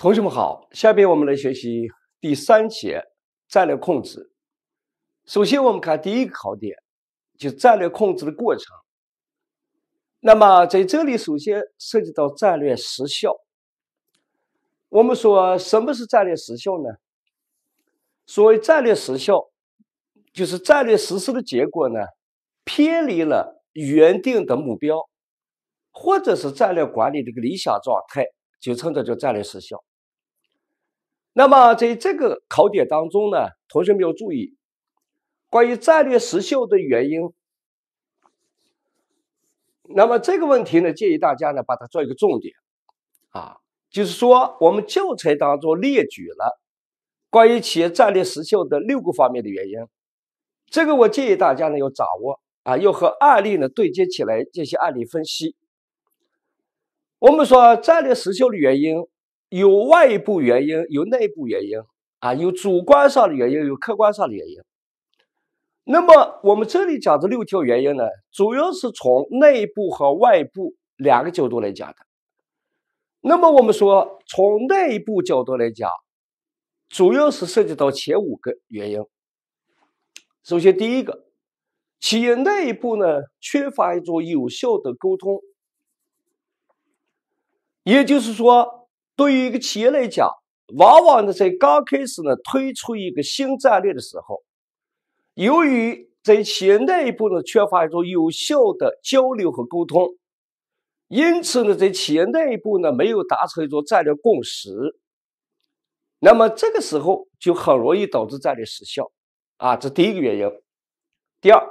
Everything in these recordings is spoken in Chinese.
同学们好，下边我们来学习第三节战略控制。首先，我们看第一个考点，就战略控制的过程。那么，在这里首先涉及到战略时效。我们说什么是战略时效呢？所谓战略时效，就是战略实施的结果呢偏离了原定的目标，或者是战略管理的一个理想状态，就称它叫战略时效。那么在这个考点当中呢，同学们要注意关于战略失效的原因。那么这个问题呢，建议大家呢把它做一个重点啊，就是说我们教材当中列举了关于企业战略失效的六个方面的原因，这个我建议大家呢要掌握啊，要和案例呢对接起来进行案例分析。我们说战略失效的原因。有外部原因，有内部原因啊，有主观上的原因，有客观上的原因。那么我们这里讲这六条原因呢，主要是从内部和外部两个角度来讲的。那么我们说，从内部角度来讲，主要是涉及到前五个原因。首先，第一个，企业内部呢缺乏一种有效的沟通，也就是说。对于一个企业来讲，往往呢在刚开始呢推出一个新战略的时候，由于在企业内部呢缺乏一种有效的交流和沟通，因此呢在企业内部呢没有达成一种战略共识，那么这个时候就很容易导致战略失效啊，这第一个原因。第二，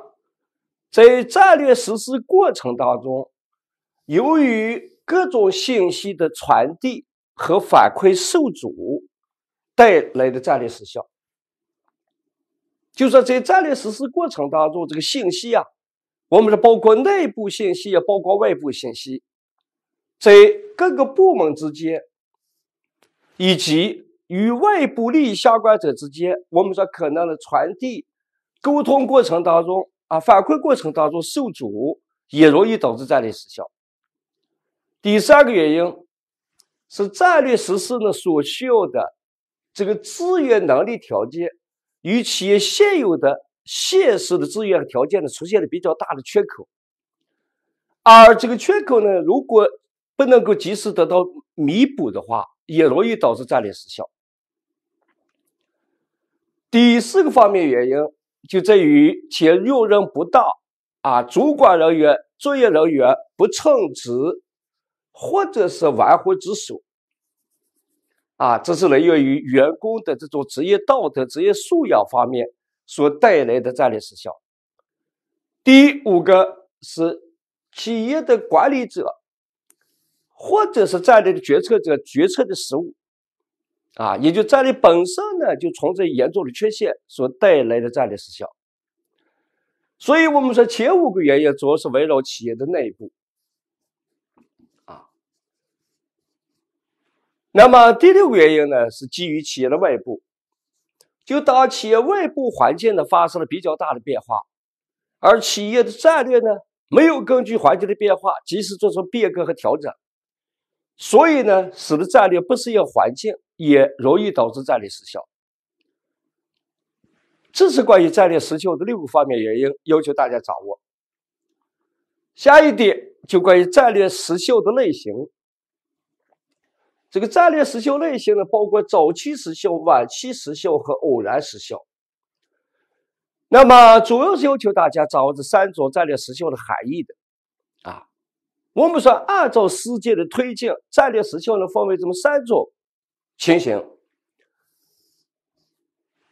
在战略实施过程当中，由于各种信息的传递。和反馈受阻带来的战略失效，就说在战略实施过程当中，这个信息啊，我们是包括内部信息也包括外部信息，在各个部门之间，以及与外部利益相关者之间，我们说可能的传递沟通过程当中啊，反馈过程当中受阻，也容易导致战略失效。第三个原因。是战略实施呢所需要的这个资源能力条件与企业现有的现实的资源条件呢出现了比较大的缺口，而这个缺口呢如果不能够及时得到弥补的话，也容易导致战略失效。第四个方面原因就在于企业用人不当啊，主管人员、作业人员不称职。或者是玩忽职守，啊，这是来源于员工的这种职业道德、职业素养方面所带来的战略失效。第五个是企业的管理者，或者是战略的决策者决策的失误，啊，也就战略本身呢就存在严重的缺陷所带来的战略失效。所以我们说前五个原因主要是围绕企业的内部。那么第六个原因呢，是基于企业的外部，就当企业外部环境呢发生了比较大的变化，而企业的战略呢没有根据环境的变化及时做出变革和调整，所以呢，使得战略不适应环境，也容易导致战略失效。这是关于战略失效的六个方面原因，要求大家掌握。下一点就关于战略失效的类型。这个战略时效类型呢，包括早期时效、晚期时效和偶然时效。那么，主要是要求大家掌握这三种战略时效的含义的。啊，我们说，按照时间的推进，战略时效呢分为这么三种情形。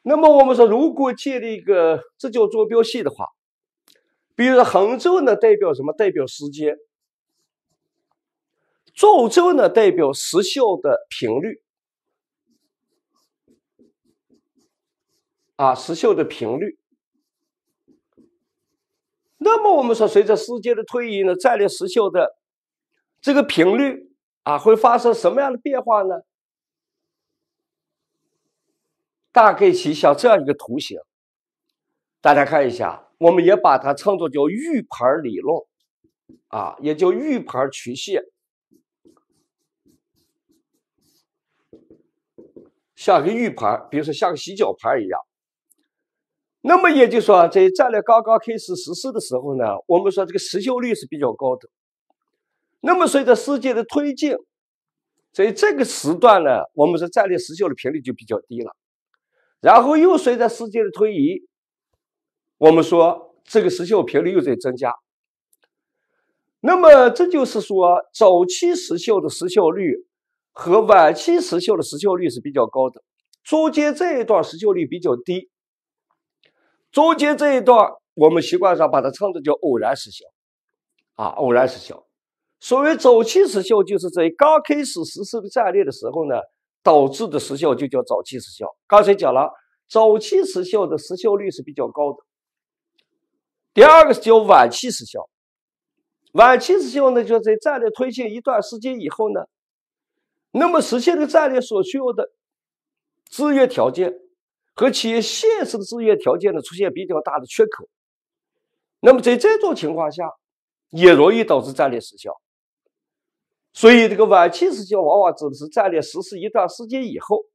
那么，我们说，如果建立一个这叫坐标系的话，比如说横轴呢代表什么？代表时间。皱褶呢，代表失效的频率啊，失效的频率。那么我们说，随着时间的推移呢，战略失效的这个频率啊，会发生什么样的变化呢？大概其像这样一个图形，大家看一下，我们也把它称作叫玉盘理论啊，也叫玉盘曲线。像个玉盘，比如说像个洗脚盘一样。那么也就是说，在战略刚刚开始实施的时候呢，我们说这个时效率是比较高的。那么随着时间的推进，在这个时段呢，我们说战略时效的频率就比较低了。然后又随着时间的推移，我们说这个时效频率又在增加。那么这就是说，早期时效的时效率。和晚期时效的时效率是比较高的，中间这一段时效率比较低，中间这一段我们习惯上把它称作叫偶然时效，啊，偶然时效。所谓早期时效，就是在刚开始实施的战略的时候呢，导致的时效就叫早期时效。刚才讲了，早期时效的时效率是比较高的。第二个是叫晚期时效，晚期时效呢，就在战略推进一段时间以后呢。那么实现这个战略所需要的资源条件和企业现实的资源条件呢，出现比较大的缺口。那么在这种情况下，也容易导致战略失效。所以这个晚期失效往往指的是战略实施一段时间以后。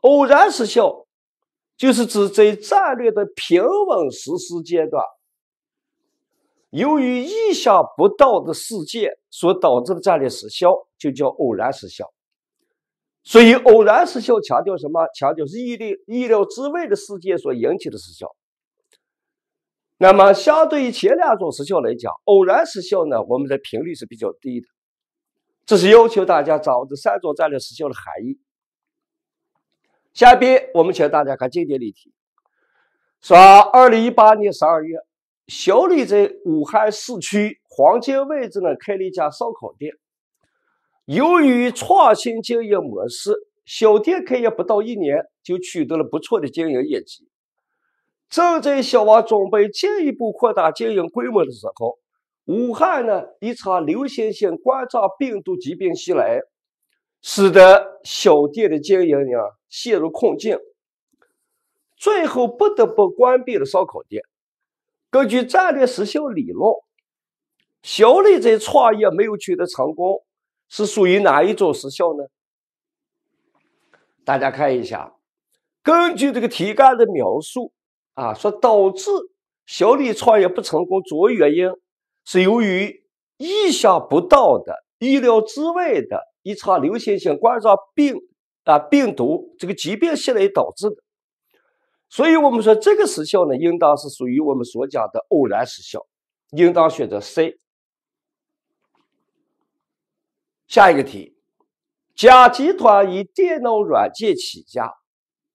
偶然失效，就是指在战略的平稳实施阶段。由于意想不到的事件所导致的战略失效，就叫偶然失效。所以，偶然失效强调什么？强调是意料意料之外的事件所引起的失效。那么，相对于前两种失效来讲，偶然失效呢，我们的频率是比较低的。这是要求大家掌握这三种战略失效的含义。下边我们请大家看经典例题：说，二零一八年十二月。小李在武汉市区黄金位置呢，开了一家烧烤店。由于创新经营模式，小店开业不到一年就取得了不错的经营业绩。正在小王准备进一步扩大经营规模的时候，武汉呢一场流行性冠状病毒疾病袭来，使得小店的经营呢陷入困境，最后不得不关闭了烧烤店。根据战略时效理论，小李在创业没有取得成功，是属于哪一种时效呢？大家看一下，根据这个题干的描述啊，说导致小李创业不成功主要原因，是由于意想不到的、意料之外的一场流行性冠状病啊病毒这个疾病系列导致的。所以，我们说这个时效呢，应当是属于我们所讲的偶然时效，应当选择 C。下一个题，甲集团以电脑软件起家，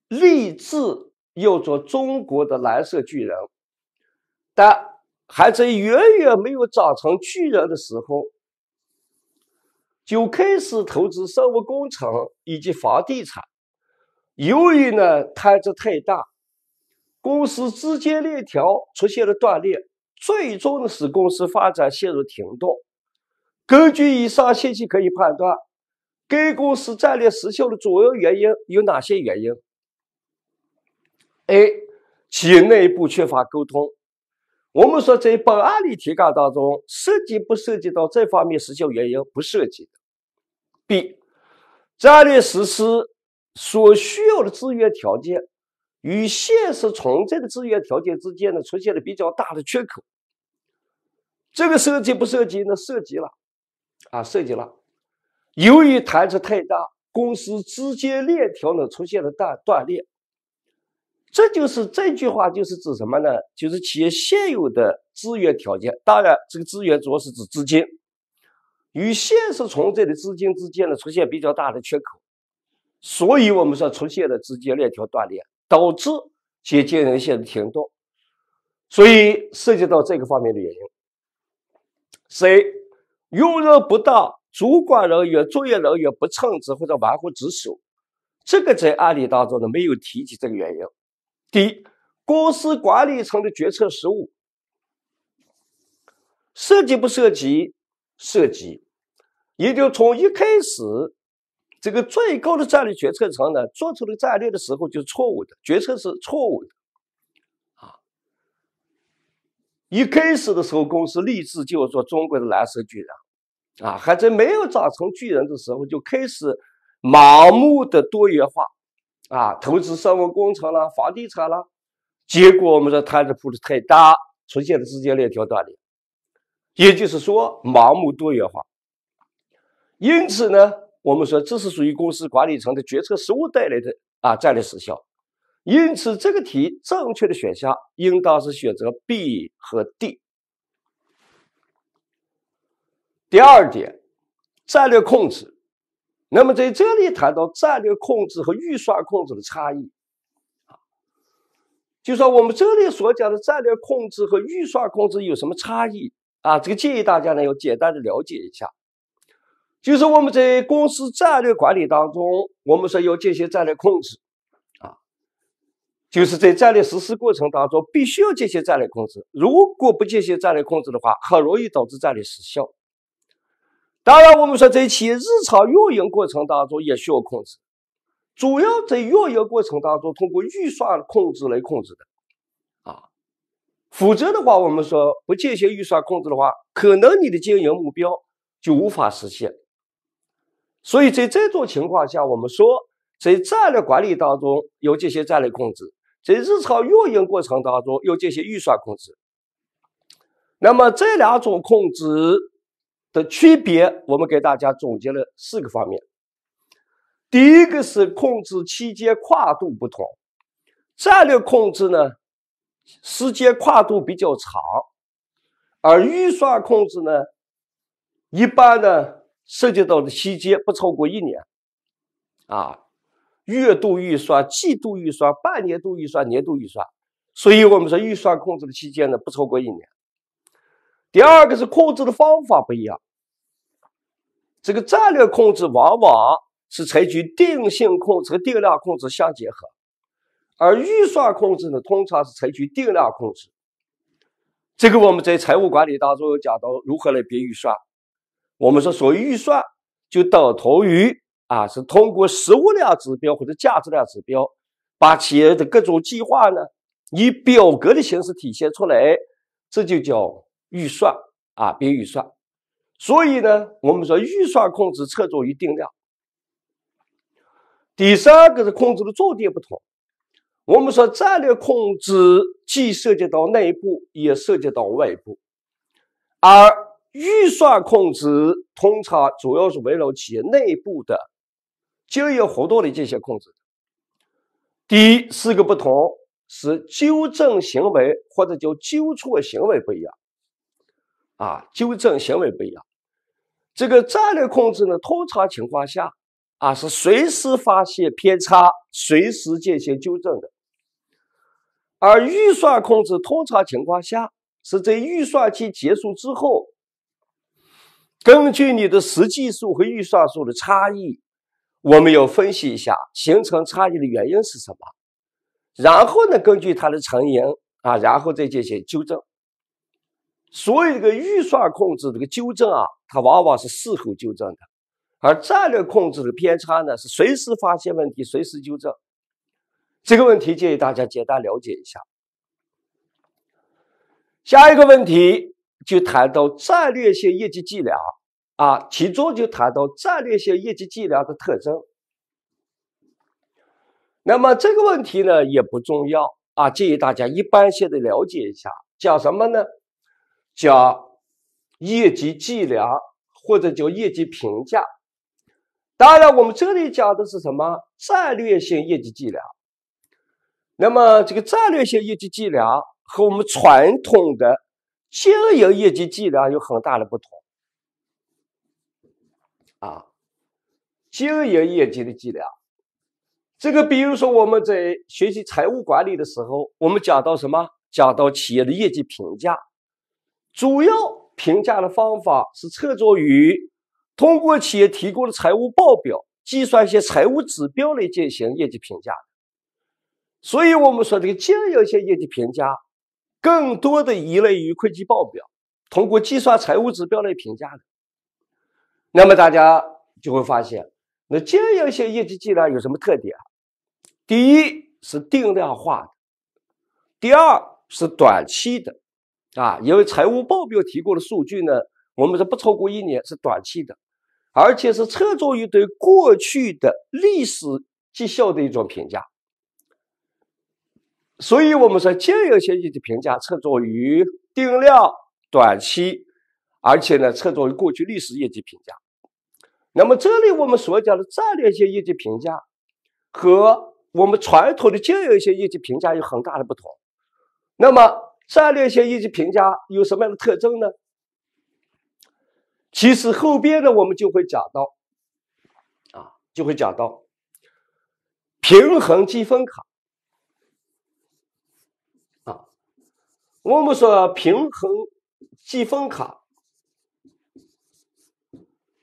立志要做中国的蓝色巨人，但还在远远没有长成巨人的时候，就开始投资生物工程以及房地产。由于呢，摊子太大。公司资金链条出现了断裂，最终使公司发展陷入停顿。根据以上信息可以判断，该公司战略失效的主要原因有哪些原因？A. 其内部缺乏沟通。我们说，在本案例题干当中，涉及不涉及到这方面失效原因，不涉及的。B. 战略实施所需要的资源条件。与现实存在的资源条件之间呢，出现了比较大的缺口。这个涉及不涉及呢？涉及了，啊，涉及了。由于弹出太大，公司资金链条呢出现了断断裂。这就是这句话就是指什么呢？就是企业现有的资源条件，当然这个资源主要是指资金，与现实存在的资金之间呢出现比较大的缺口，所以我们说出现了资金链条断裂。导致接近人性的停顿，所以涉及到这个方面的原因。C 用人不当，主管人员、作业人员不称职或者玩忽职守，这个在案例当中呢没有提及这个原因。D 公司管理层的决策失误，涉及不涉及？涉及，也就从一开始。这个最高的战略决策层呢，做出的战略的时候就是错误的，决策是错误的，啊，一开始的时候，公司立志就要做中国的蓝色巨人，啊，还在没有长成巨人的时候就开始盲目的多元化，啊，投资生物工程啦、房地产啦，结果我们说摊子铺的太大，出现了资金链条断裂，也就是说盲目多元化，因此呢。我们说这是属于公司管理层的决策失误带来的啊战略失效，因此这个题正确的选项应当是选择 B 和 D。第二点，战略控制，那么在这里谈到战略控制和预算控制的差异就说我们这里所讲的战略控制和预算控制有什么差异啊？这个建议大家呢要简单的了解一下。就是我们在公司战略管理当中，我们说要进行战略控制，啊，就是在战略实施过程当中必须要进行战略控制。如果不进行战略控制的话，很容易导致战略失效。当然，我们说在企业日常运营过程当中也需要控制，主要在运营过程当中通过预算控制来控制的，啊，否则的话，我们说不进行预算控制的话，可能你的经营目标就无法实现。所以在这种情况下，我们说，在战略管理当中有这些战略控制，在日常运营过程当中有这些预算控制。那么这两种控制的区别，我们给大家总结了四个方面。第一个是控制期间跨度不同，战略控制呢时间跨度比较长，而预算控制呢一般呢。涉及到的期间不超过一年，啊，月度预算、季度预算、半年度预算、年度预算，所以我们说预算控制的期间呢不超过一年。第二个是控制的方法不一样，这个战略控制往往是采取定性控制和定量控制相结合，而预算控制呢通常是采取定量控制。这个我们在财务管理当中讲到如何来编预算。我们说，所谓预算，就等同于啊，是通过实物量指标或者价值量指标，把企业的各种计划呢，以表格的形式体现出来，这就叫预算啊，编预算。所以呢，我们说预算控制侧重于定量。第三个是控制的重点不同，我们说战略控制既涉及到内部，也涉及到外部，而。预算控制通常主要是围绕企业内部的经营活动的这些控制。第四个不同是纠正行为或者叫纠错行为不一样，啊，纠正行为不一样。这个战略控制呢，通常情况下啊是随时发现偏差，随时进行纠正的，而预算控制通常情况下是在预算期结束之后。根据你的实际数和预算数的差异，我们要分析一下形成差异的原因是什么。然后呢，根据它的成因啊，然后再进行纠正。所以这个预算控制这个纠正啊，它往往是事后纠正的；而战略控制的偏差呢，是随时发现问题，随时纠正。这个问题建议大家简单了解一下。下一个问题。就谈到战略性业绩计量啊，其中就谈到战略性业绩计量的特征。那么这个问题呢也不重要啊，建议大家一般性的了解一下。讲什么呢？讲业绩计量或者叫业绩评价。当然，我们这里讲的是什么？战略性业绩计量。那么这个战略性业绩计量和我们传统的。经营业绩计量有很大的不同啊，经营业绩的计量，这个比如说我们在学习财务管理的时候，我们讲到什么？讲到企业的业绩评价，主要评价的方法是侧重于通过企业提供的财务报表，计算一些财务指标来进行业绩评价。所以我们说这个经营性业绩评价。更多的依赖于会计报表通过计算财务指标来评价的，那么大家就会发现，那经营性业绩计量有什么特点？第一是定量化，的，第二是短期的，啊，因为财务报表提供的数据呢，我们是不超过一年，是短期的，而且是侧重于对过去的历史绩效的一种评价。所以，我们说经营性业绩评价侧重于定量、短期，而且呢侧重于过去历史业绩评价。那么，这里我们所讲的战略性业绩评价和我们传统的经营性业绩评价有很大的不同。那么，战略性业绩评价有什么样的特征呢？其实后边呢我们就会讲到，啊，就会讲到平衡积分卡。我们说，平衡积分卡，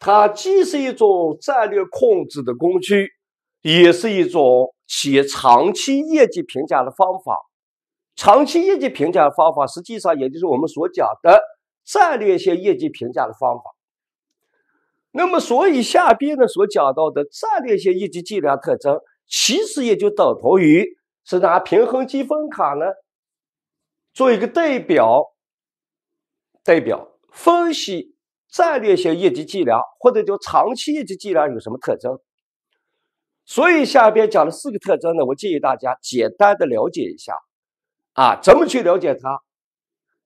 它既是一种战略控制的工具，也是一种企业长期业绩评价的方法。长期业绩评价的方法，实际上也就是我们所讲的战略性业绩评价的方法。那么，所以下边呢所讲到的战略性业绩计量特征，其实也就等同于是拿平衡积分卡呢。做一个代表，代表分析战略性业绩计量或者叫长期业绩计量有什么特征？所以下边讲了四个特征呢，我建议大家简单的了解一下，啊，怎么去了解它？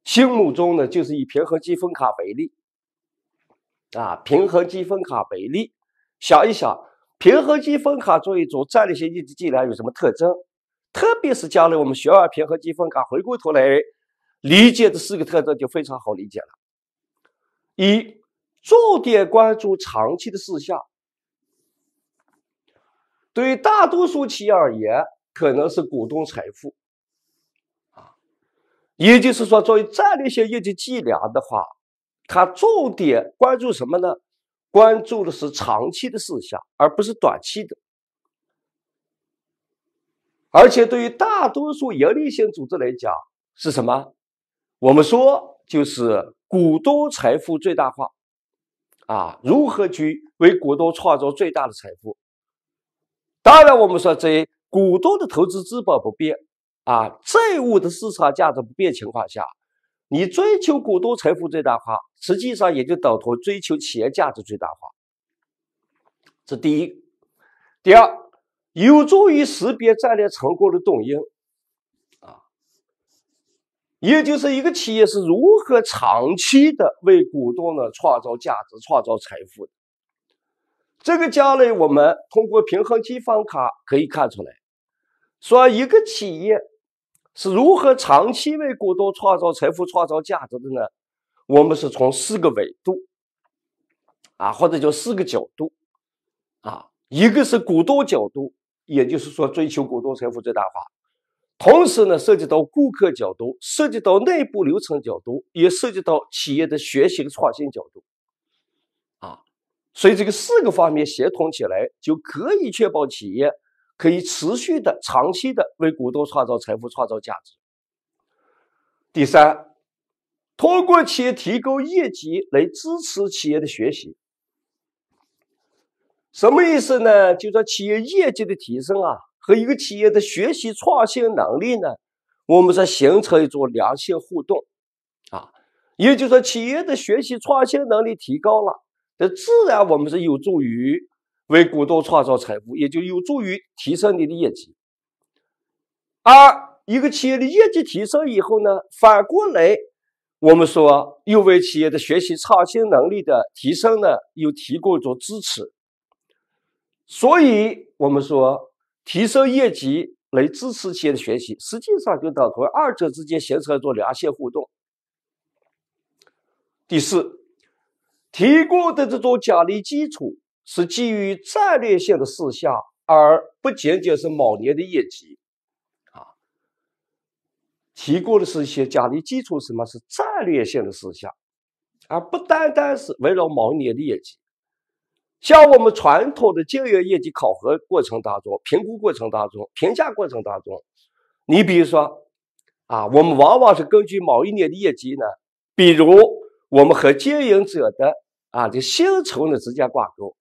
心目中呢，就是以平衡积分卡为例，啊，平衡积分卡为例，想一想，平衡积分卡作为一种战略性业绩计量有什么特征？特别是将来我们学完平衡积分卡，回过头来理解这四个特征就非常好理解了。一，重点关注长期的事项，对于大多数企业而言，可能是股东财富啊。也就是说，作为战略性业绩计量的话，它重点关注什么呢？关注的是长期的事项，而不是短期的。而且对于大多数盈利性组织来讲，是什么？我们说就是股东财富最大化，啊，如何去为股东创造最大的财富？当然，我们说在股东的投资资本不变啊，债务的市场价值不变情况下，你追求股东财富最大化，实际上也就等同追求企业价值最大化。这第一，第二。有助于识别战略成功的动因，啊，也就是一个企业是如何长期的为股东呢创造价值、创造财富的。这个将来我们通过平衡积分卡可以看出来，说一个企业是如何长期为股东创造财富、创造价值的呢？我们是从四个维度，啊，或者叫四个角度，啊，一个是股东角度。也就是说，追求股东财富最大化，同时呢，涉及到顾客角度，涉及到内部流程角度，也涉及到企业的学习和创新角度，啊，所以这个四个方面协同起来，就可以确保企业可以持续的、长期的为股东创造财富、创造价值。第三，通过企业提供业绩来支持企业的学习。什么意思呢？就说企业业绩的提升啊，和一个企业的学习创新能力呢，我们说形成一种良性互动，啊，也就是说企业的学习创新能力提高了，那自然我们是有助于为股东创造财富，也就有助于提升你的业绩。而一个企业的业绩提升以后呢，反过来，我们说又为企业的学习创新能力的提升呢，又提供一种支持。所以，我们说，提升业绩来支持企业的学习，实际上就等同二者之间形成一种良性互动。第四，提供的这种奖励基础是基于战略性的事项，而不仅仅是某年的业绩。啊，提供的是一些奖励基础，什么是战略性的事项，而不单单是围绕某一年的业绩。像我们传统的经营业绩考核过程当中、评估过程当中、评价过程当中，你比如说啊，我们往往是根据某一年的业绩呢，比如我们和经营者的啊的薪酬呢直接挂钩，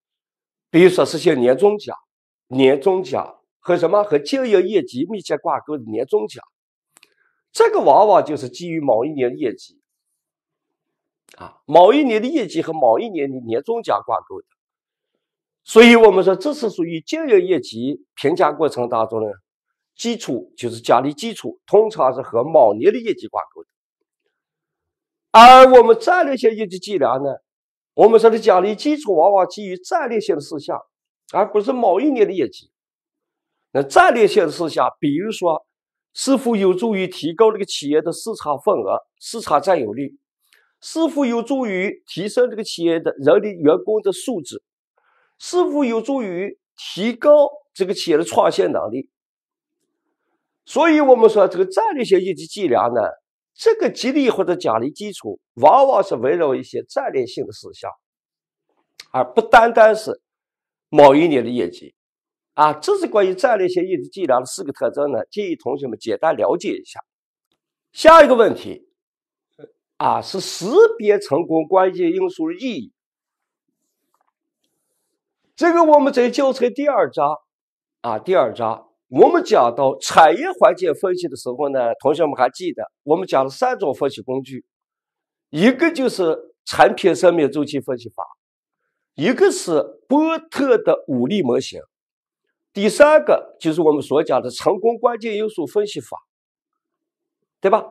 比如说实行年终奖，年终奖和什么和经营业绩密切挂钩的年终奖，这个往往就是基于某一年的业绩啊，某一年的业绩和某一年的年终奖挂钩。所以，我们说这是属于经营业绩评价过程当中呢，基础，就是奖励基础，通常是和某年的业绩挂钩的。而我们战略性业绩计量呢，我们说的奖励基础往往基于战略性的事项，而不是某一年的业绩。那战略性的事项，比如说，是否有助于提高这个企业的市场份额、市场占有率？是否有助于提升这个企业的人力员工的素质？是否有助于提高这个企业的创新能力？所以，我们说这个战略性业绩计量呢，这个激励或者奖励基础往往是围绕一些战略性的事项，而不单单是某一年的业绩。啊，这是关于战略性业绩计量的四个特征呢，建议同学们简单了解一下。下一个问题，啊，是识别成功关键因素的意义。这个我们在教材第二章啊，第二章我们讲到产业环境分析的时候呢，同学们还记得我们讲了三种分析工具，一个就是产品生命周期分析法，一个是波特的五力模型，第三个就是我们所讲的成功关键因素分析法，对吧？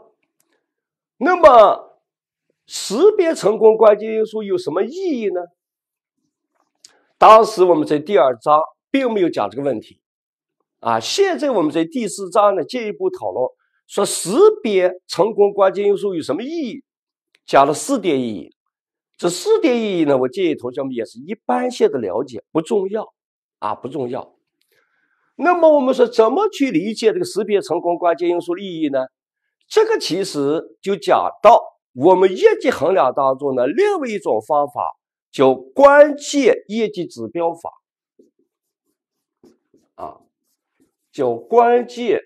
那么识别成功关键因素有什么意义呢？当时我们在第二章并没有讲这个问题，啊，现在我们在第四章呢进一步讨论，说识别成功关键因素有什么意义？讲了四点意义。这四点意义呢，我建议同学们也是一般性的了解，不重要啊，不重要。那么我们说怎么去理解这个识别成功关键因素的意义呢？这个其实就讲到我们业绩衡量当中的另外一种方法。叫关键业绩指标法啊，叫关键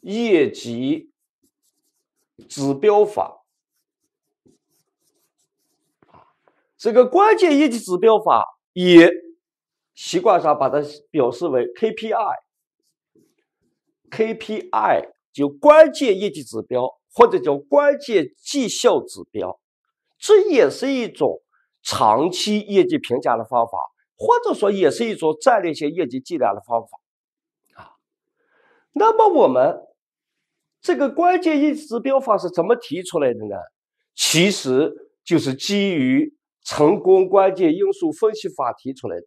业绩指标法这个关键业绩指标法，也习惯上把它表示为 KPI，KPI 就关键业绩指标或者叫关键绩效指标，这也是一种。长期业绩评价的方法，或者说也是一种战略性业绩计量的方法啊。那么我们这个关键因指标法是怎么提出来的呢？其实就是基于成功关键因素分析法提出来的。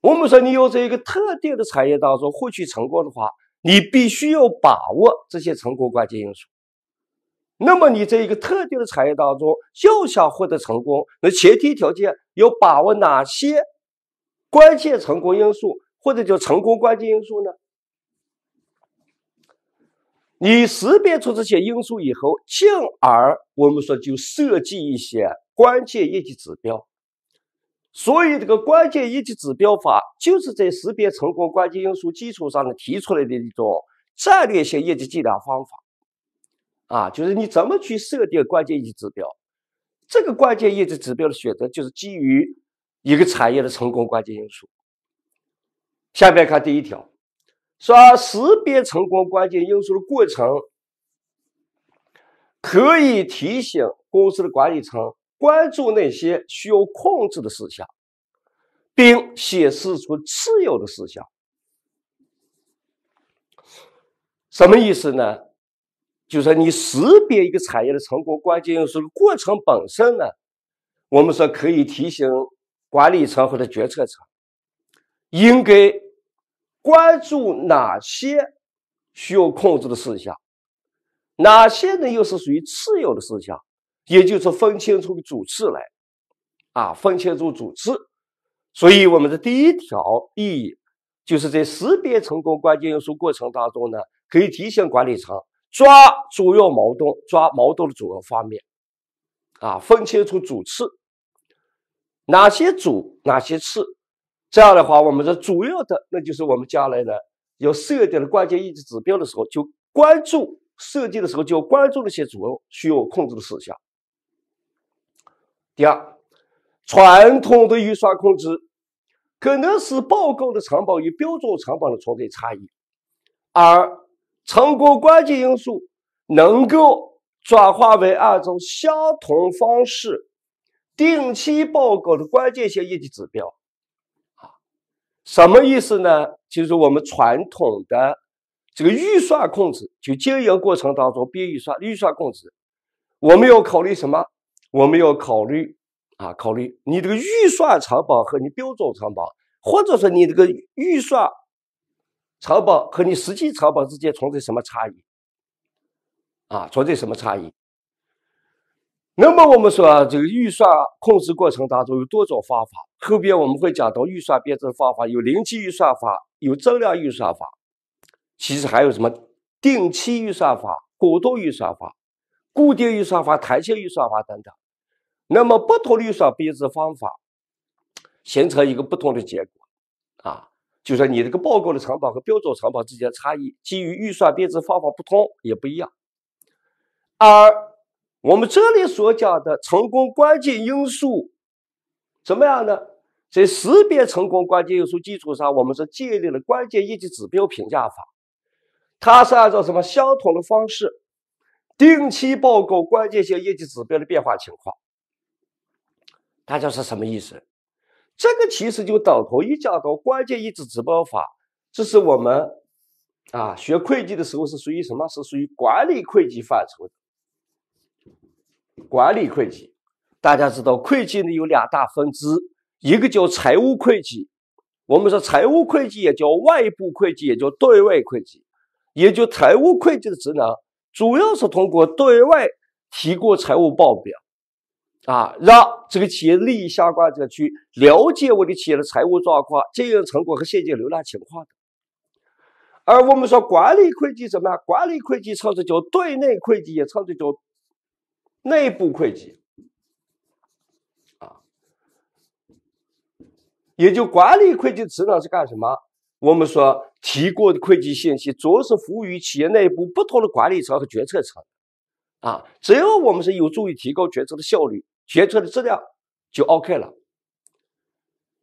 我们说，你要在一个特定的产业当中获取成功的话，你必须要把握这些成功关键因素。那么你在一个特定的产业当中，要想获得成功，那前提条件要把握哪些关键成功因素，或者叫成功关键因素呢？你识别出这些因素以后，进而我们说就设计一些关键业绩指标。所以，这个关键业绩指标法就是在识别成功关键因素基础上呢，提出来的一种战略性业绩计量方法。啊，就是你怎么去设定关键业绩指标？这个关键业绩指标的选择就是基于一个产业的成功关键因素。下面看第一条，说识别成功关键因素的过程，可以提醒公司的管理层关注那些需要控制的事项，并显示出次要的事项。什么意思呢？就是说，你识别一个产业的成功关键因素过程本身呢，我们说可以提醒管理层或者决策层，应该关注哪些需要控制的事项，哪些呢又是属于次要的事项，也就是分清楚主次来，啊，分清楚主次。所以我们的第一条意义，就是在识别成功关键因素过程当中呢，可以提醒管理层。抓主要矛盾，抓矛盾的主要方面，啊，分清楚主次，哪些主，哪些次，这样的话，我们的主要的，那就是我们将来呢，要设定的关键意志指标的时候，就关注设计的时候就关注那些主要需要控制的事项。第二，传统的预算控制，可能是报告的成本与标准成本的存在差异，而。成功关键因素能够转化为按照相同方式定期报告的关键性业绩指标啊，什么意思呢？就是我们传统的这个预算控制，就经营过程当中编预算、预算控制，我们要考虑什么？我们要考虑啊，考虑你这个预算成本和你标准成本，或者说你这个预算。成本和你实际成本之间存在什么差异？啊，存在什么差异？那么我们说这个预算控制过程当中有多种方法，后边我们会讲到预算编制方法有零基预算法、有增量预算法，其实还有什么定期预算法、股东预算法、固定预算法、弹性预算法等等。那么不同预算编制方法形成一个不同的结果，啊。就说你这个报告的成本和标准成本之间的差异，基于预算编制方法不同也不一样。而我们这里所讲的成功关键因素怎么样呢？在识别成功关键因素基础上，我们是建立了关键业绩指标评价法，它是按照什么相同的方式，定期报告关键性业绩指标的变化情况。大家是什么意思？这个其实就等同于讲到关键一支指标法，这是我们啊学会计的时候是属于什么？是属于管理会计范畴。管理会计大家知道，会计呢有两大分支，一个叫财务会计，我们说财务会计也叫外部会计，也叫对外会计。也就财务会计的职能，主要是通过对外提供财务报表。啊，让这个企业利益相关者去了解我的企业的财务状况、经营成果和现金流量情况的。而我们说管理会计怎么样？管理会计操作叫对内会计，也操作叫内部会计。啊，也就管理会计职能是干什么？我们说提供的会计信息主要是服务于企业内部不同的管理层和决策层。啊，只要我们是有助于提高决策的效率。决策的质量就 OK 了。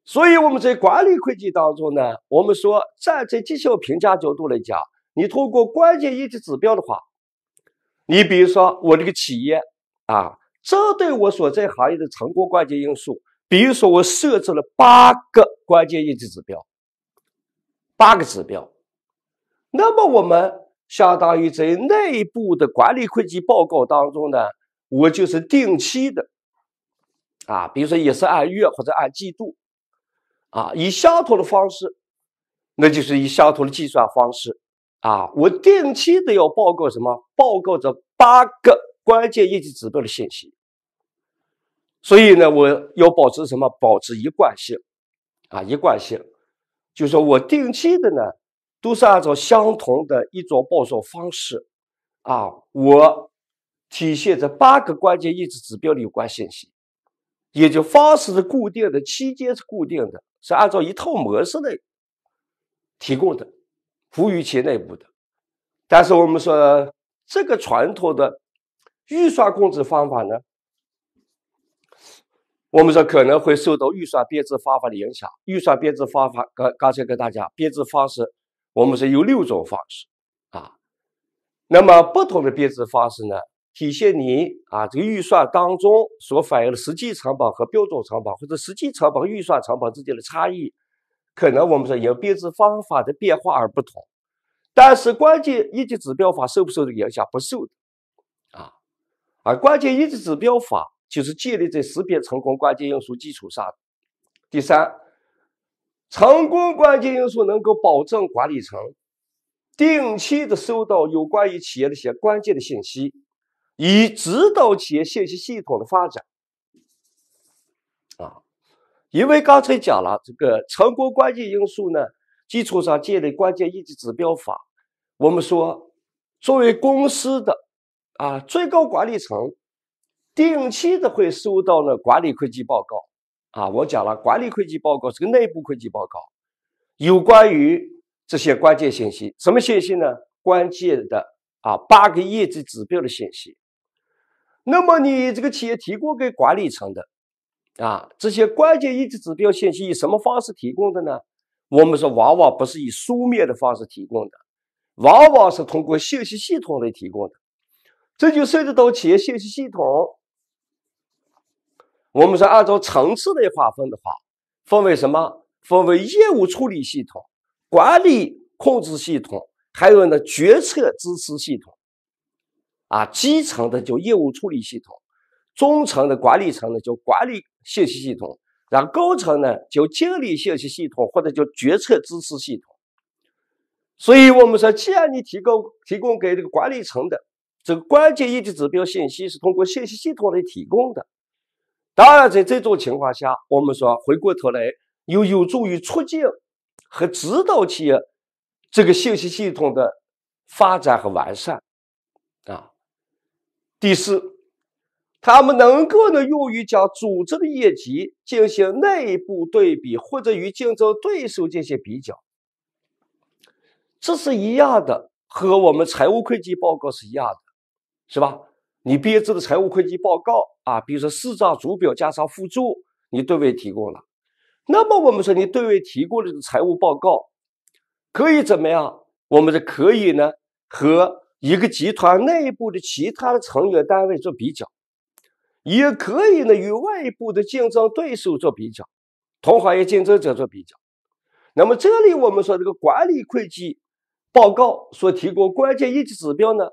所以我们在管理会计当中呢，我们说，站在绩效评价角度来讲，你通过关键业绩指标的话，你比如说我这个企业啊，针对我所在行业的成功关键因素，比如说我设置了八个关键业绩指标，八个指标。那么我们相当于在内部的管理会计报告当中呢，我就是定期的。啊，比如说也是按月或者按季度，啊，以相同的方式，那就是以相同的计算方式，啊，我定期的要报告什么？报告这八个关键业绩指标的信息。所以呢，我要保持什么？保持一贯性，啊，一贯性，就是说我定期的呢，都是按照相同的一种报送方式，啊，我体现这八个关键业绩指标的有关信息。也就方式是固定的，期间是固定的，是按照一套模式内提供的，服务于其内部的。但是我们说这个传统的预算控制方法呢，我们说可能会受到预算编制方法的影响。预算编制方法刚刚才跟大家编制方式，我们是有六种方式啊。那么不同的编制方式呢？体现你啊，这个预算当中所反映的实际成本和标准成本，或者实际成本和预算成本之间的差异，可能我们说因编制方法的变化而不同。但是关键一级指标法受不受的影响？不受的啊啊！关键一级指标法就是建立在识别成功关键因素基础上的。第三，成功关键因素能够保证管理层定期的收到有关于企业的一些关键的信息。以指导企业信息系统的发展，啊，因为刚才讲了这个成功关键因素呢，基础上建立关键业绩指标法。我们说，作为公司的啊最高管理层，定期的会收到呢管理会计报告啊。我讲了，管理会计报告是个内部会计报告，有关于这些关键信息，什么信息呢？关键的啊八个业绩指标的信息。那么你这个企业提供给管理层的啊，这些关键一级指标信息以什么方式提供的呢？我们说，往往不是以书面的方式提供的，往往是通过信息系统来提供的。这就涉及到企业信息系统。我们是按照层次来划分的话，分为什么？分为业务处理系统、管理控制系统，还有呢决策支持系统。啊，基层的叫业务处理系统，中层的管理层呢叫管理信息系统，然后高层呢叫经理信息系统或者叫决策支持系统。所以，我们说，既然你提供提供给这个管理层的这个关键业绩指标信息是通过信息系统来提供的，当然，在这种情况下，我们说回过头来又有助于促进和指导企业这个信息系统的发展和完善，啊。第四，他们能够呢用于将组织的业绩进行内部对比，或者与竞争对手进行比较。这是一样的，和我们财务会计报告是一样的，是吧？你编制的财务会计报告啊，比如说四账主表加上附注，你对外提供了。那么我们说，你对外提供的财务报告可以怎么样？我们是可以呢和。一个集团内部的其他的成员单位做比较，也可以呢与外部的竞争对手做比较，同行业竞争者做比较。那么这里我们说这个管理会计报告所提供关键业绩指标呢，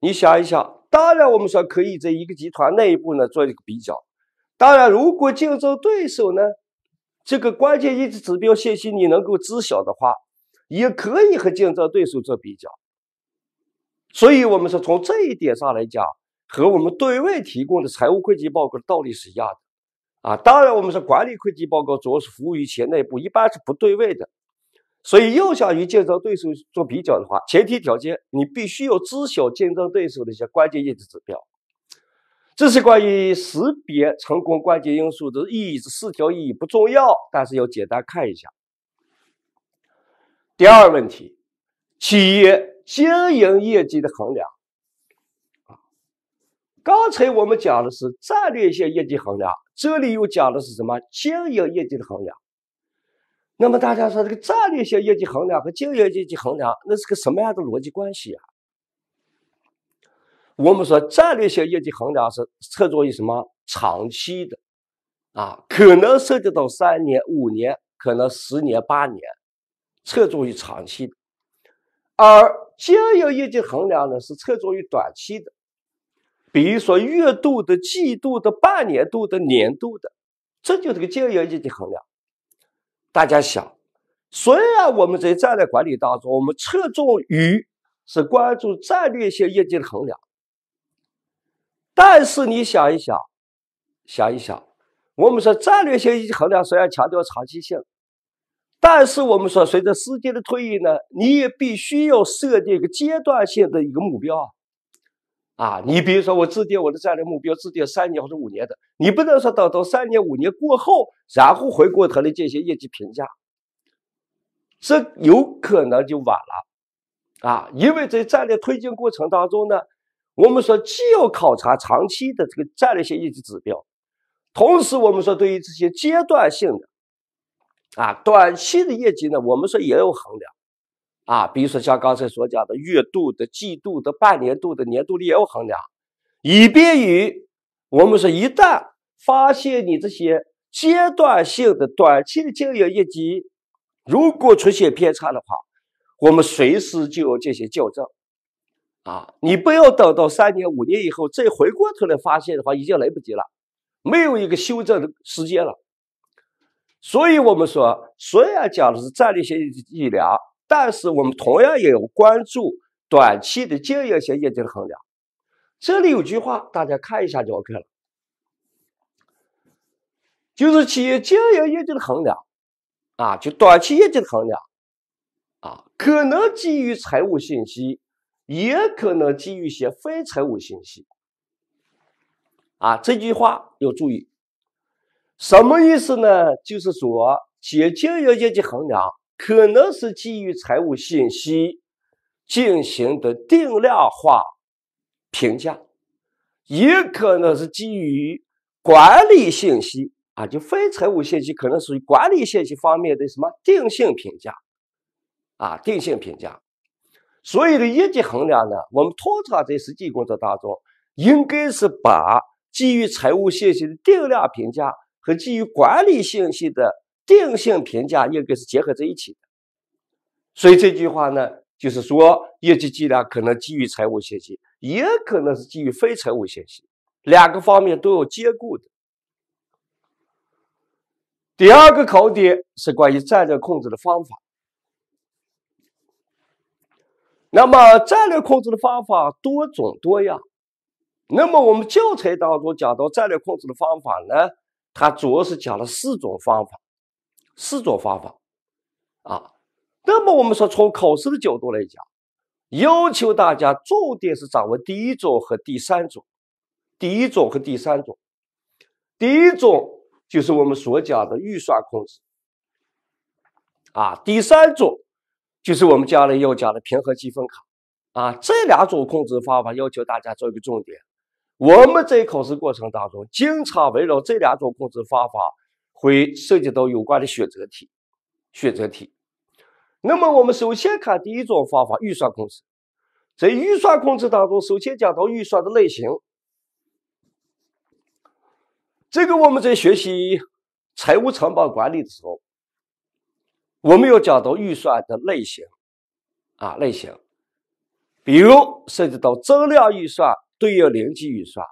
你想一想，当然我们说可以在一个集团内部呢做一个比较，当然如果竞争对手呢这个关键业绩指标信息你能够知晓的话，也可以和竞争对手做比较。所以，我们是从这一点上来讲，和我们对外提供的财务会计报告的道理是一样的，啊，当然，我们说管理会计报告主要是服务于企业内部，一般是不对外的。所以，要想与竞争对手做比较的话，前提条件你必须要知晓竞争对手的一些关键业绩指标。这是关于识别成功关键因素的意义。这四条意义不重要，但是要简单看一下。第二问题，企业。经营业绩的衡量，刚才我们讲的是战略性业绩衡量，这里又讲的是什么？经营业绩的衡量。那么大家说，这个战略性业绩衡量和经营业绩衡量，那是个什么样的逻辑关系啊？我们说，战略性业绩衡量是侧重于什么？长期的，啊，可能涉及到三年、五年，可能十年、八年，侧重于长期的，而。经营业绩衡量呢，是侧重于短期的，比如说月度的、季度的、半年度的、年度的，这就是个经营业绩衡量。大家想，虽然我们在战略管理当中，我们侧重于是关注战略性业绩的衡量，但是你想一想，想一想，我们说战略性业绩衡量虽然强调长期性。但是我们说，随着时间的推移呢，你也必须要设定一个阶段性的一个目标，啊，你比如说我制定我的战略目标，制定三年或者五年的，你不能说等到三年五年过后，然后回过头来进行业绩评价，这有可能就晚了，啊，因为在战略推进过程当中呢，我们说既要考察长期的这个战略性业绩指标，同时我们说对于这些阶段性的。啊，短期的业绩呢，我们说也有衡量啊，比如说像刚才所讲的月度的、季度的、半年度的、年度的，也有衡量，以便于我们说，一旦发现你这些阶段性的短期的经营业绩如果出现偏差的话，我们随时就要进行校正啊，你不要等到三年五年以后再回过头来发现的话，已经来不及了，没有一个修正的时间了。所以，我们说，虽然讲的是战略性业绩量，但是我们同样也要关注短期的经营性业绩的衡量。这里有句话，大家看一下就 OK 了，就是企业经营业绩的衡量啊，就短期业绩的衡量啊，可能基于财务信息，也可能基于一些非财务信息。啊，这句话要注意。什么意思呢？就是说，企业经营业绩衡量可能是基于财务信息进行的定量化评价，也可能是基于管理信息啊，就非财务信息，可能属于管理信息方面的什么定性评价啊，定性评价。所以的业绩衡量呢，我们通常在实际工作当中，应该是把基于财务信息的定量评价。和基于管理信息的定性评价应该是结合在一起的，所以这句话呢，就是说业绩计量可能基于财务信息，也可能是基于非财务信息，两个方面都要兼顾的。第二个考点是关于战略控制的方法，那么战略控制的方法多种多样，那么我们教材当中讲到战略控制的方法呢？它主要是讲了四种方法，四种方法，啊，那么我们说从考试的角度来讲，要求大家重点是掌握第一种和第三种，第一种和第三种，第一种就是我们所讲的预算控制，啊，第三种就是我们将来要讲的平衡积分卡，啊，这两种控制方法要求大家做一个重点。我们在考试过程当中，经常围绕这两种控制方法，会涉及到有关的选择题、选择题。那么，我们首先看第一种方法——预算控制。在预算控制当中，首先讲到预算的类型。这个我们在学习财务成本管理的时候，我们要讲到预算的类型啊，类型，比如涉及到增量预算。对应零基预算、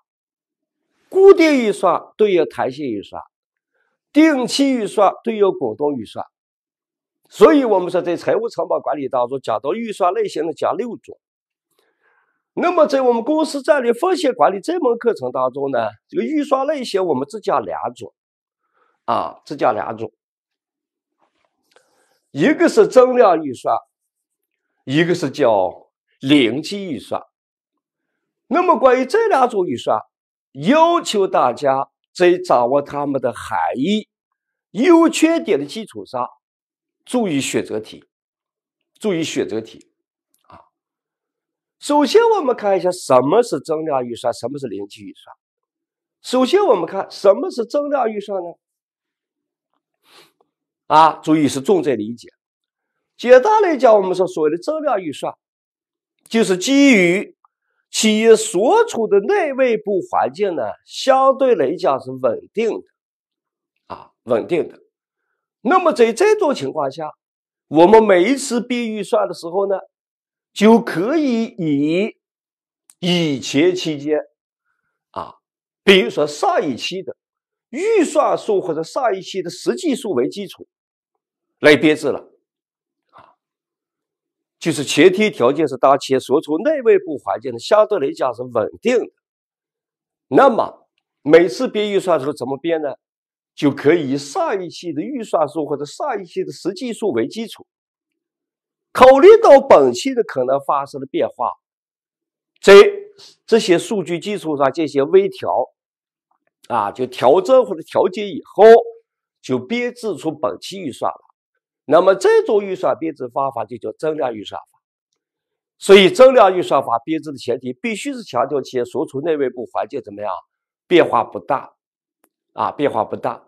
固定预算对应弹性预算、定期预算对应滚动预算。所以，我们说在财务成本管理当中讲到预算类型的讲六种。那么，在我们公司战略风险管理这门课程当中呢，这个预算类型我们只讲两种啊，只讲两种，一个是增量预算，一个是叫零基预算。那么，关于这两种预算，要求大家在掌握它们的含义、优缺点的基础上，注意选择题，注意选择题啊。首先，我们看一下什么是增量预算，什么是零基预算。首先，我们看什么是增量预算呢？啊，注意是重在理解。简单来讲，我们说所谓的增量预算，就是基于。企业所处的内外部环境呢，相对来讲是稳定的，啊，稳定的。那么在这种情况下，我们每一次编预算的时候呢，就可以以以前期间，啊，比如说上一期的预算数或者上一期的实际数为基础来编制了。就是前提条件是，当前所处内外部环境呢相对来讲是稳定的。那么每次编预算的时候怎么编呢？就可以以上一期的预算数或者上一期的实际数为基础，考虑到本期的可能发生的变化，在这些数据基础上进行微调，啊，就调整或者调节以后，就编制出本期预算了。那么这种预算编制方法就叫增量预算法。所以增量预算法编制的前提必须是强调企业所处内外部环境怎么样变化不大啊，变化不大。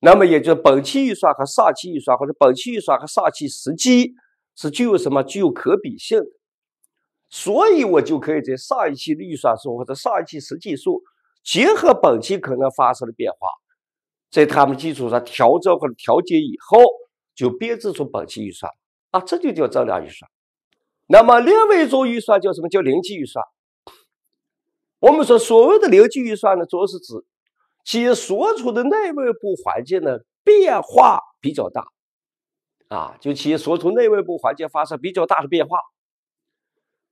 那么也就本期预算和上期预算，或者本期预算和上期实际是具有什么？具有可比性。所以我就可以在上一期的预算数或者上一期实际数结合本期可能发生的变化，在他们基础上调整或者调节以后。就编制出本期预算啊，这就叫增量预算。那么，另外一种预算叫什么叫零期预算？我们说，所谓的零期预算呢，主要是指企业所处的内外部环境呢变化比较大啊，就企业所处内外部环境发生比较大的变化，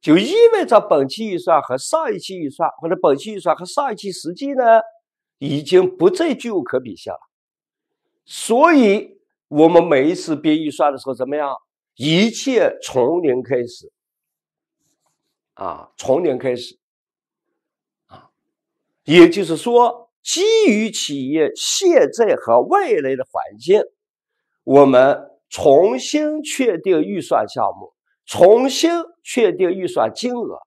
就意味着本期预算和上一期预算，或者本期预算和上一期实际呢，已经不再具有可比性了。所以。我们每一次编预算的时候，怎么样？一切从零开始，啊，从零开始，啊，也就是说，基于企业现在和未来的环境，我们重新确定预算项目，重新确定预算金额，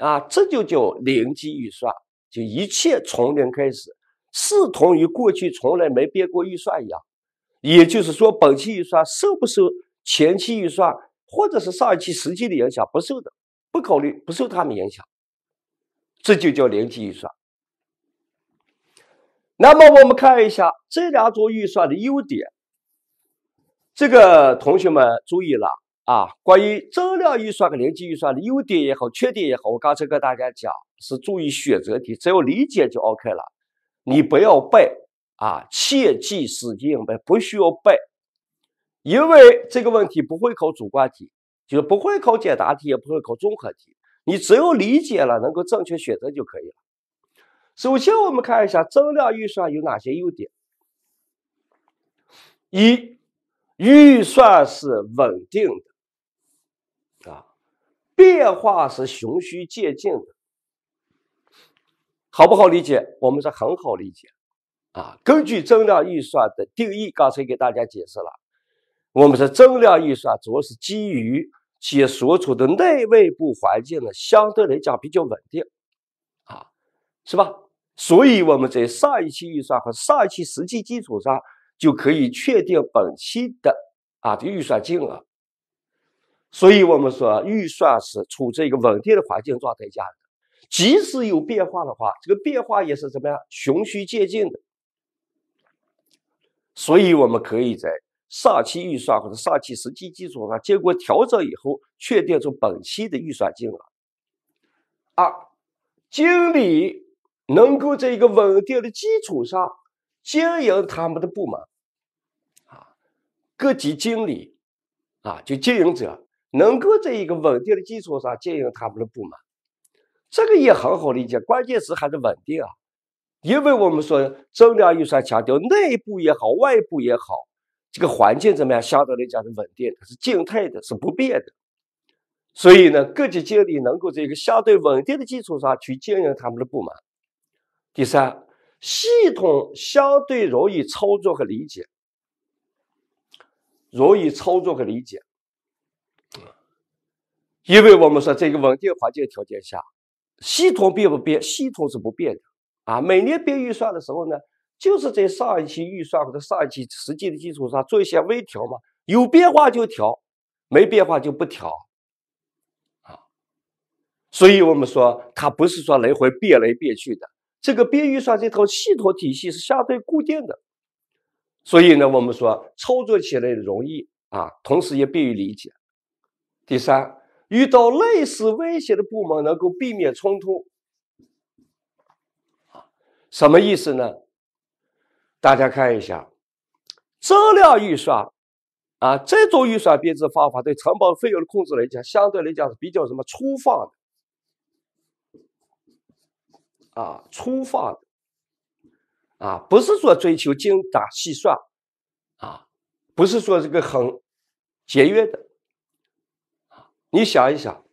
啊，这就叫零基预算，就一切从零开始，视同于过去从来没编过预算一样。也就是说，本期预算受不受前期预算或者是上一期实际的影响？不受的，不考虑，不受他们影响，这就叫零基预算。那么我们看一下这两种预算的优点。这个同学们注意了啊，关于增量预算和零基预算的优点也好，缺点也好，我刚才跟大家讲是注意选择题，只要理解就 OK 了，你不要背。啊，切记死记硬背，不需要背，因为这个问题不会考主观题，就不会考简答题，也不会考综合题。你只要理解了，能够正确选择就可以了。首先，我们看一下增量预算有哪些优点。一，预算是稳定的，啊，变化是循序渐进的，好不好理解？我们是很好理解。啊，根据增量预算的定义，刚才给大家解释了，我们说增量预算主要是基于企业所处的内外部环境呢，相对来讲比较稳定，啊，是吧？所以我们在上一期预算和上一期实际基础上，就可以确定本期的啊的预算金额。所以我们说，预算是处在一个稳定的环境状态下的，即使有变化的话，这个变化也是怎么样，循序渐进的。所以，我们可以在上期预算或者上期实际基础上，经过调整以后，确定出本期的预算金额。二，经理能够在一个稳定的基础上经营他们的部门。啊，各级经理，啊，就经营者能够在一个稳定的基础上经营他们的部门，这个也很好理解，关键词还是稳定啊。因为我们说增量预算强调内部也好，外部也好，这个环境怎么样相对来讲是稳定的，是静态的，是不变的。所以呢，各级经理能够在一个相对稳定的基础上去经营他们的部门。第三，系统相对容易操作和理解，容易操作和理解。因为我们说，在一个稳定环境条件下，系统变不变？系统是不变的。啊，每年编预算的时候呢，就是在上一期预算或者上一期实际的基础上做一些微调嘛，有变化就调，没变化就不调。啊，所以我们说它不是说来回变来变去的，这个编预算这套系统体系是相对固定的。所以呢，我们说操作起来容易啊，同时也便于理解。第三，遇到类似威胁的部门能够避免冲突。什么意思呢？大家看一下，增量预算啊，这种预算编制方法对承包费用的控制来讲，相对来讲是比较什么粗放的啊，粗放的啊，不是说追求精打细算啊，不是说这个很节约的你想一想，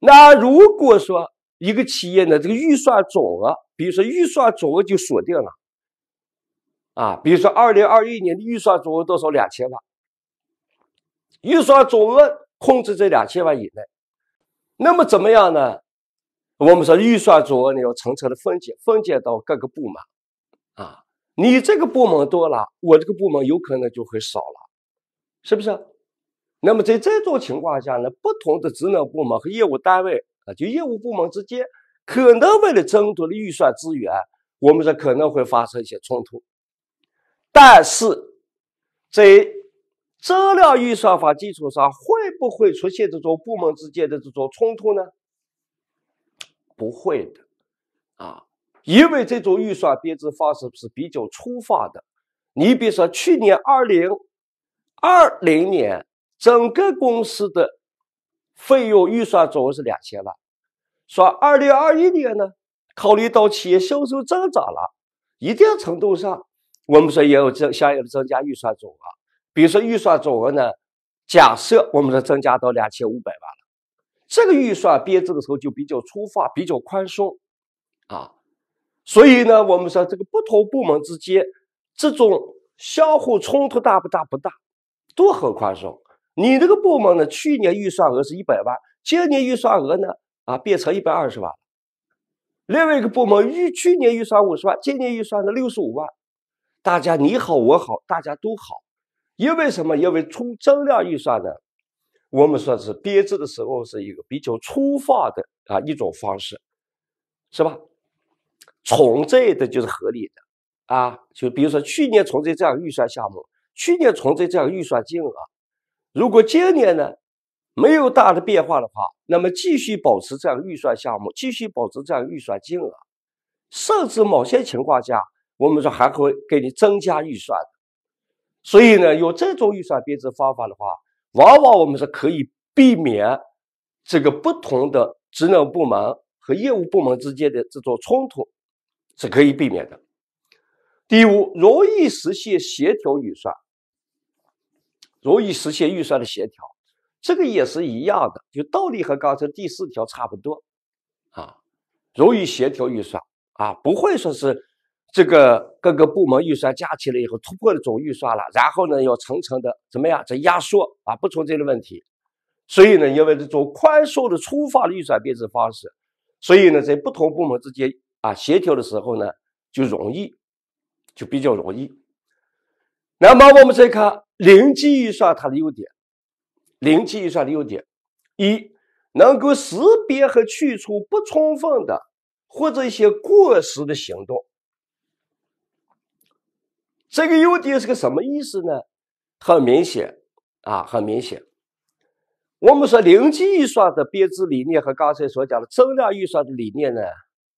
那如果说。一个企业呢，这个预算总额，比如说预算总额就锁定了，啊，比如说二零二一年的预算总额多少两千万，预算总额控制在两千万以内。那么怎么样呢？我们说预算总额你要层层的分解，分解到各个部门，啊，你这个部门多了，我这个部门有可能就会少了，是不是？那么在这种情况下呢，不同的职能部门和业务单位。就业务部门之间，可能为了争夺的预算资源，我们说可能会发生一些冲突。但是，在增量预算法基础上，会不会出现这种部门之间的这种冲突呢？不会的，啊，因为这种预算编制方式是比较粗放的。你比如说，去年二零二零年，整个公司的。费用预算总额是两千万。说二零二一年呢，考虑到企业销售增长了，一定程度上，我们说也有增相应的增加预算总额。比如说预算总额呢，假设我们说增加到两千五百万了，这个预算编制的时候就比较粗放，比较宽松啊。所以呢，我们说这个不同部门之间这种相互冲突大不大？不大，都很宽松。你这个部门呢？去年预算额是一百万，今年预算额呢？啊，变成一百二十万。另外一个部门预去年预算五十万，今年预算呢六十五万。大家你好，我好，大家都好。因为什么？因为出增量预算呢？我们说是编制的时候是一个比较粗放的啊一种方式，是吧？存在的就是合理的啊。就比如说去年存在这样预算项目，去年存在这样预算金额。如果今年呢没有大的变化的话，那么继续保持这样预算项目，继续保持这样预算金额，甚至某些情况下，我们说还会给你增加预算所以呢，有这种预算编制方法的话，往往我们是可以避免这个不同的职能部门和业务部门之间的这种冲突，是可以避免的。第五，容易实现协调预算。容易实现预算的协调，这个也是一样的，就道理和刚才第四条差不多，啊，容易协调预算啊，不会说是这个各个部门预算加起来以后突破了总预算了，然后呢要层层的怎么样再压缩啊，不存在的问题。所以呢，因为这种宽松的粗放的预算编制方式，所以呢在不同部门之间啊协调的时候呢就容易，就比较容易。那么我们再看。零基预算它的优点，零基预算的优点一能够识别和去除不充分的或者一些过时的行动。这个优点是个什么意思呢？很明显啊，很明显。我们说零基预算的编制理念和刚才所讲的增量预算的理念呢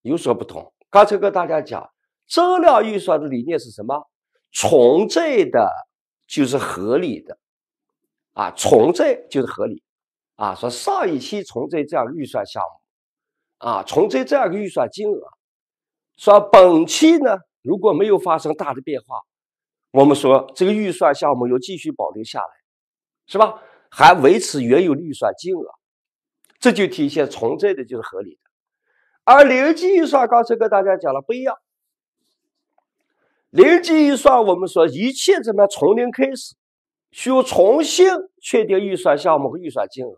有所不同。刚才跟大家讲增量预算的理念是什么？存在的。就是合理的，啊，存在就是合理，啊，说上一期存在这样预算项目，啊，存在这样个预算金额，说本期呢如果没有发生大的变化，我们说这个预算项目又继续保留下来，是吧？还维持原有预算金额，这就体现存在的就是合理的，而零基预算刚才跟大家讲了不一样。零基预算，我们说一切怎么样从零开始，需要重新确定预算项目和预算金额。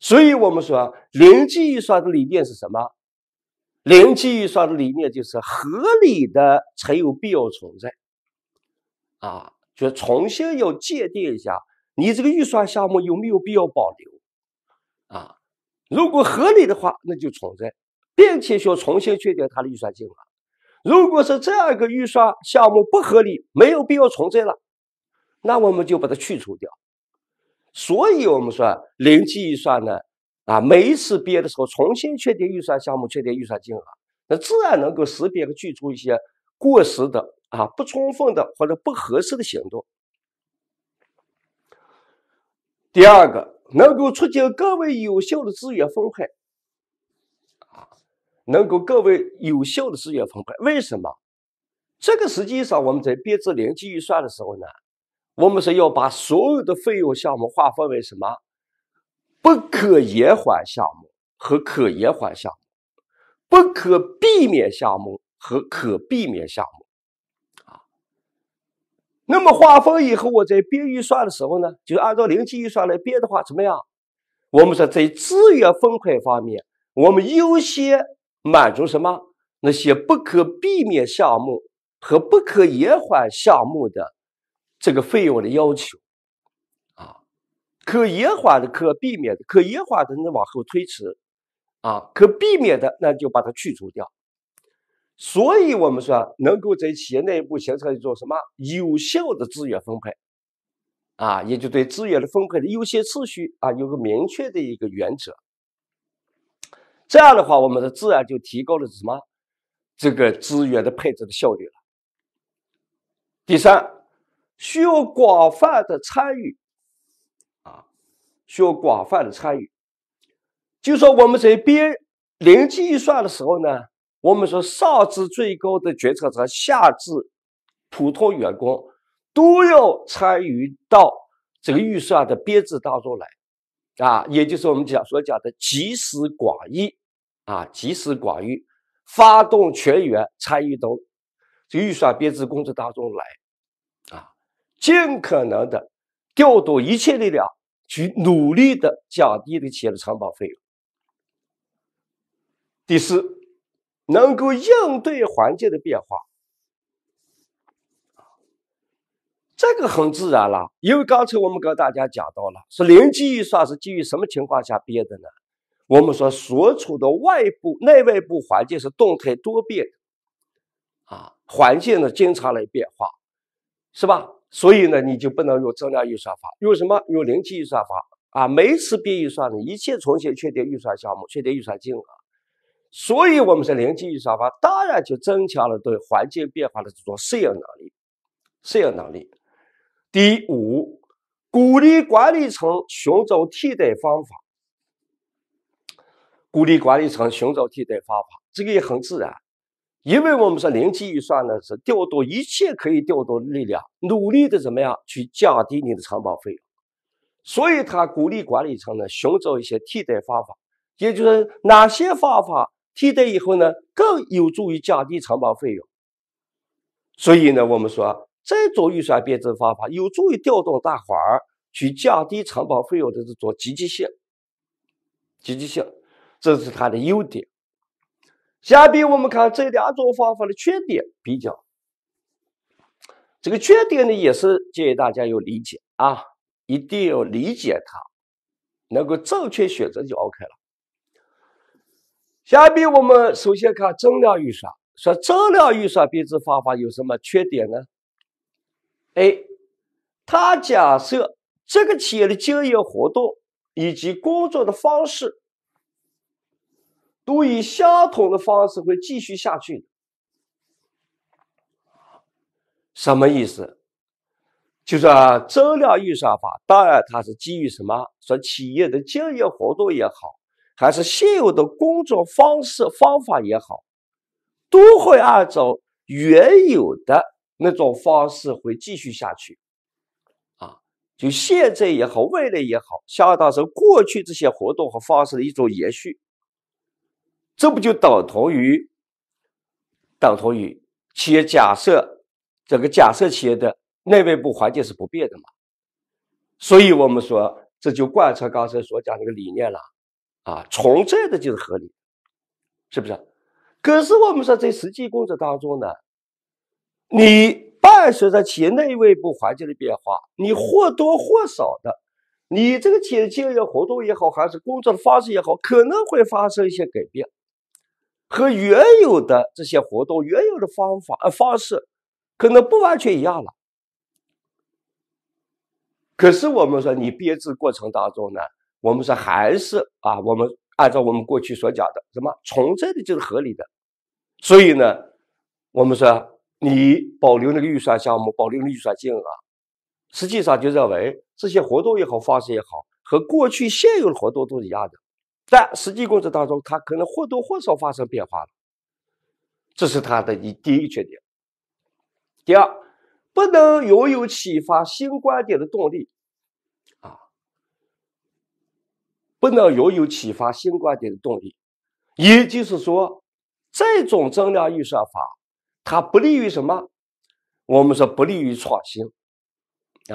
所以，我们说零基预算的理念是什么？零基预算的理念就是合理的才有必要存在。啊，就重新要界定一下，你这个预算项目有没有必要保留？啊，如果合理的话，那就存在，并且需要重新确定它的预算金额。如果是这样一个预算项目不合理，没有必要存在了，那我们就把它去除掉。所以，我们说零基预算呢，啊，每一次编的时候重新确定预算项目，确定预算金额，那自然能够识别和去除一些过时的、啊不充分的或者不合适的行动。第二个，能够促进更为有效的资源分配。能够更为有效的资源分配，为什么？这个实际上我们在编制零基预算的时候呢，我们是要把所有的费用项目划分为什么？不可延缓项目和可延缓项目，不可避免项目和可避免项目，啊。那么划分以后，我在编预算的时候呢，就按照零基预算来编的话，怎么样？我们说在资源分配方面，我们优先。满足什么那些不可避免项目和不可延缓项目的这个费用的要求啊？可延缓的、可避免的、可延缓的那往后推迟啊，可避免的那就把它去除掉。所以我们说，能够在企业内部形成一种什么有效的资源分配啊，也就对资源的分配的优先次序啊有个明确的一个原则。这样的话，我们的自然就提高了什么？这个资源的配置的效率了。第三，需要广泛的参与，啊，需要广泛的参与。就说我们在编零预算的时候呢，我们说上至最高的决策层，下至普通员工，都要参与到这个预算的编制当中来，啊，也就是我们讲所讲的集思广益。啊，集思广益，发动全员参与到这预算编制工作当中来啊，尽可能的调动一切力量，去努力的降低这个企业的成本费用。第四，能够应对环境的变化，这个很自然了，因为刚才我们跟大家讲到了，说零基预算是基于什么情况下编的呢？我们说，所处的外部内外部环境是动态多变，啊，环境呢经常来变化，是吧？所以呢，你就不能用增量预算法，用什么？用零基预算法啊？每次变预算呢，一切重新确定预算项目，确定预算金额。所以，我们是零基预算法，当然就增强了对环境变化的这种适应能力。适应能力。第五，鼓励管理层寻找替代方法。鼓励管理层寻找替代方法，这个也很自然，因为我们说零基预算呢是调动一切可以调动的力量，努力的怎么样去降低你的承本费用，所以他鼓励管理层呢寻找一些替代方法，也就是哪些方法替代以后呢更有助于降低承本费用，所以呢我们说这种预算编制方法有助于调动大伙儿去降低承本费用的这种积极性，积极性。这是它的优点。下边我们看这两种方法的缺点比较。这个缺点呢，也是建议大家要理解啊，一定要理解它，能够正确选择就 OK 了。下边我们首先看增量预算，说增量预算编制方法有什么缺点呢？A，它假设这个企业的经营活动以及工作的方式。都以相同的方式会继续下去，什么意思？就是增量预算法。当然，它是基于什么？说企业的经营活动也好，还是现有的工作方式方法也好，都会按照原有的那种方式会继续下去，啊，就现在也好，未来也好，相当是过去这些活动和方式的一种延续。这不就等同于等同于企业假设这个假设企业的内外部环境是不变的嘛？所以，我们说这就贯彻刚才所讲这个理念了，啊，存在的就是合理，是不是？可是我们说在实际工作当中呢，你伴随着企业内外部环境的变化，你或多或少的，你这个企业经营活动也好，还是工作的方式也好，可能会发生一些改变。和原有的这些活动、原有的方法、呃方式，可能不完全一样了。可是我们说，你编制过程当中呢，我们说还是啊，我们按照我们过去所讲的什么存在的就是合理的。所以呢，我们说你保留那个预算项目、保留的预算金额，实际上就认为这些活动也好、方式也好，和过去现有的活动都是一样的。但实际工作当中，它可能或多或少发生变化了，这是它的一第一缺点。第二，不能拥有启发新观点的动力，啊，不能拥有启发新观点的动力。也就是说，这种增量预算法，它不利于什么？我们说不利于创新，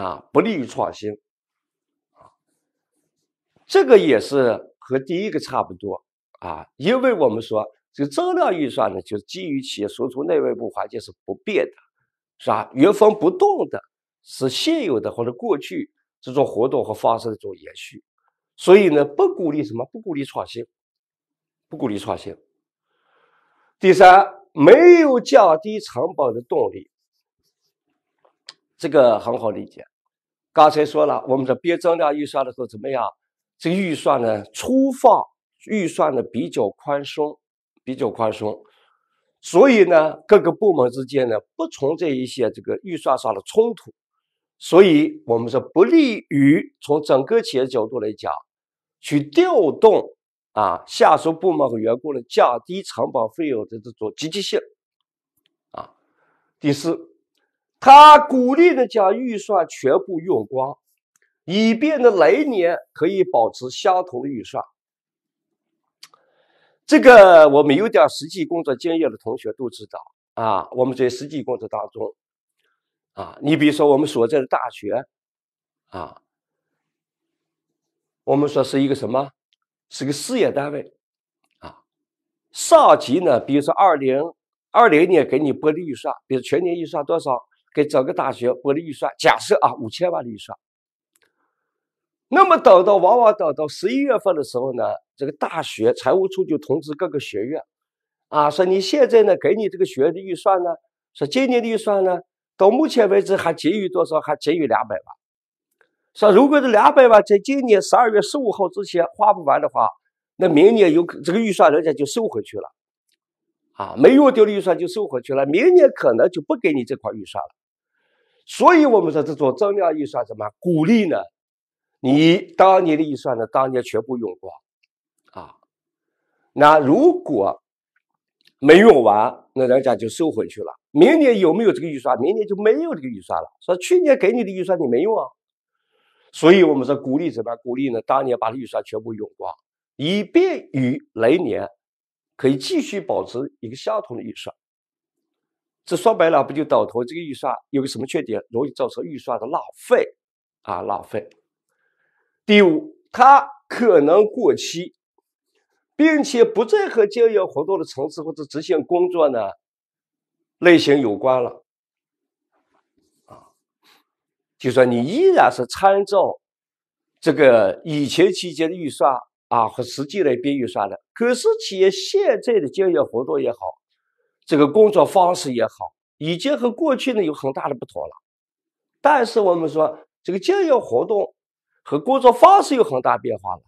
啊，不利于创新。这个也是。和第一个差不多啊，因为我们说这个增量预算呢，就是基于企业输出内外部环境是不变的，是吧？原封不动的，是现有的或者过去这种活动和方式的一种延续，所以呢，不鼓励什么？不鼓励创新，不鼓励创新。第三，没有降低成本的动力，这个很好理解。刚才说了，我们的编增量预算的时候怎么样？这个预算呢，粗放预算呢比较宽松，比较宽松，所以呢，各个部门之间呢不存在一些这个预算上的冲突，所以我们说不利于从整个企业角度来讲去调动啊下属部门和员工的降低成本费用的这种积极性啊。第四，他鼓励的将预算全部用光。以便呢来年可以保持相同的预算，这个我们有点实际工作经验的同学都知道啊。我们在实际工作当中，啊，你比如说我们所在的大学，啊，我们说是一个什么，是个事业单位，啊，上级呢，比如说二零二零年给你拨的预算，比如全年预算多少，给整个大学拨的预算，假设啊五千万的预算。那么等到往往等到十一月份的时候呢，这个大学财务处就通知各个学院，啊，说你现在呢给你这个学院的预算呢，说今年的预算呢，到目前为止还结余多少？还结余两百万。说如果这两百万在今年十二月十五号之前花不完的话，那明年有这个预算人家就收回去了，啊，没用掉的预算就收回去了，明年可能就不给你这块预算了。所以，我们说这种增量预算怎么鼓励呢？你当年的预算呢？当年全部用光啊！那如果没用完，那人家就收回去了。明年有没有这个预算？明年就没有这个预算了。说去年给你的预算你没用啊，所以我们说鼓励什么？鼓励呢？当年把预算全部用光，以便于来年可以继续保持一个相同的预算。这说白了不就倒头？这个预算有个什么缺点？容易造成预算的浪费啊！浪费。第五，它可能过期，并且不再和经营活动的层次或者执行工作呢类型有关了。啊，就说你依然是参照这个以前期间的预算啊和实际来编预算的，可是企业现在的经营活动也好，这个工作方式也好，已经和过去呢有很大的不同了。但是我们说这个经营活动。和工作方式有很大变化了。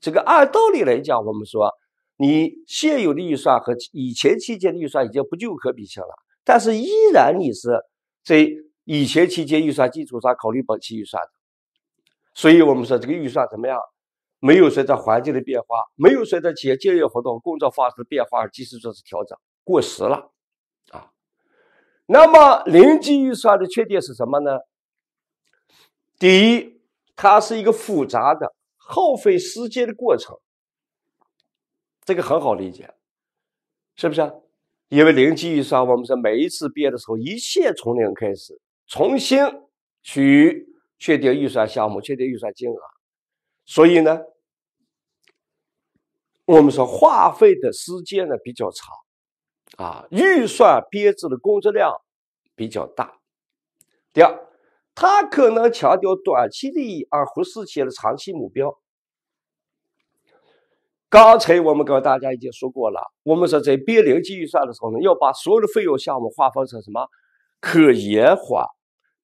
这个按道理来讲，我们说你现有的预算和以前期间的预算已经不具有可比性了，但是依然你是在以前期间预算基础上考虑本期预算的。所以，我们说这个预算怎么样？没有随着环境的变化，没有随着企业经营活动、工作方式的变化而及时做出调整，过时了啊。那么，零基预算的缺点是什么呢？第一，它是一个复杂的、耗费时间的过程，这个很好理解，是不是？因为零基预算，我们说每一次编的时候，一切从零开始，重新去确定预算项目、确定预算金额，所以呢，我们说花费的时间呢比较长，啊，预算编制的工作量比较大。第二。他可能强调短期利益而忽视企业的长期目标。刚才我们跟大家已经说过了，我们说在编零基预算的时候呢，要把所有的费用项目划分成什么可延缓、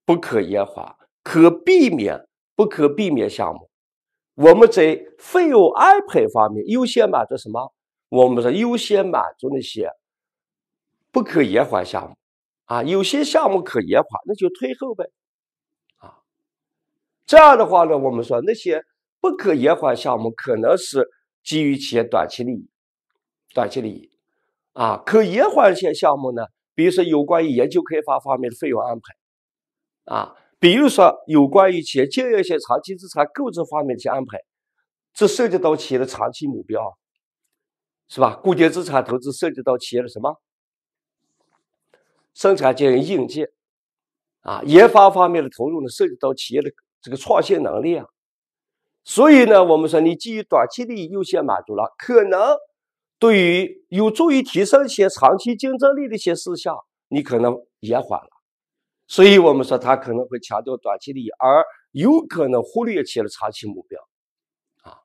不可延缓、可避免、不可避免项目。我们在费用安排方面优先满足什么？我们说优先满足那些不可延缓项目啊。有些项目可延缓，那就推后呗。这样的话呢，我们说那些不可延缓项目可能是基于企业短期利益、短期利益啊。可延缓一些项目呢，比如说有关于研究开发方面的费用安排啊，比如说有关于企业经营性长期资产购置方面的一些安排，这涉及到企业的长期目标，是吧？固定资产投资涉及到企业的什么？生产经营硬件啊，研发方面的投入呢，涉及到企业的。这个创新能力啊，所以呢，我们说你基于短期利益优先满足了，可能对于有助于提升一些长期竞争力的一些事项，你可能延缓了。所以我们说，他可能会强调短期利益，而有可能忽略起了长期目标啊。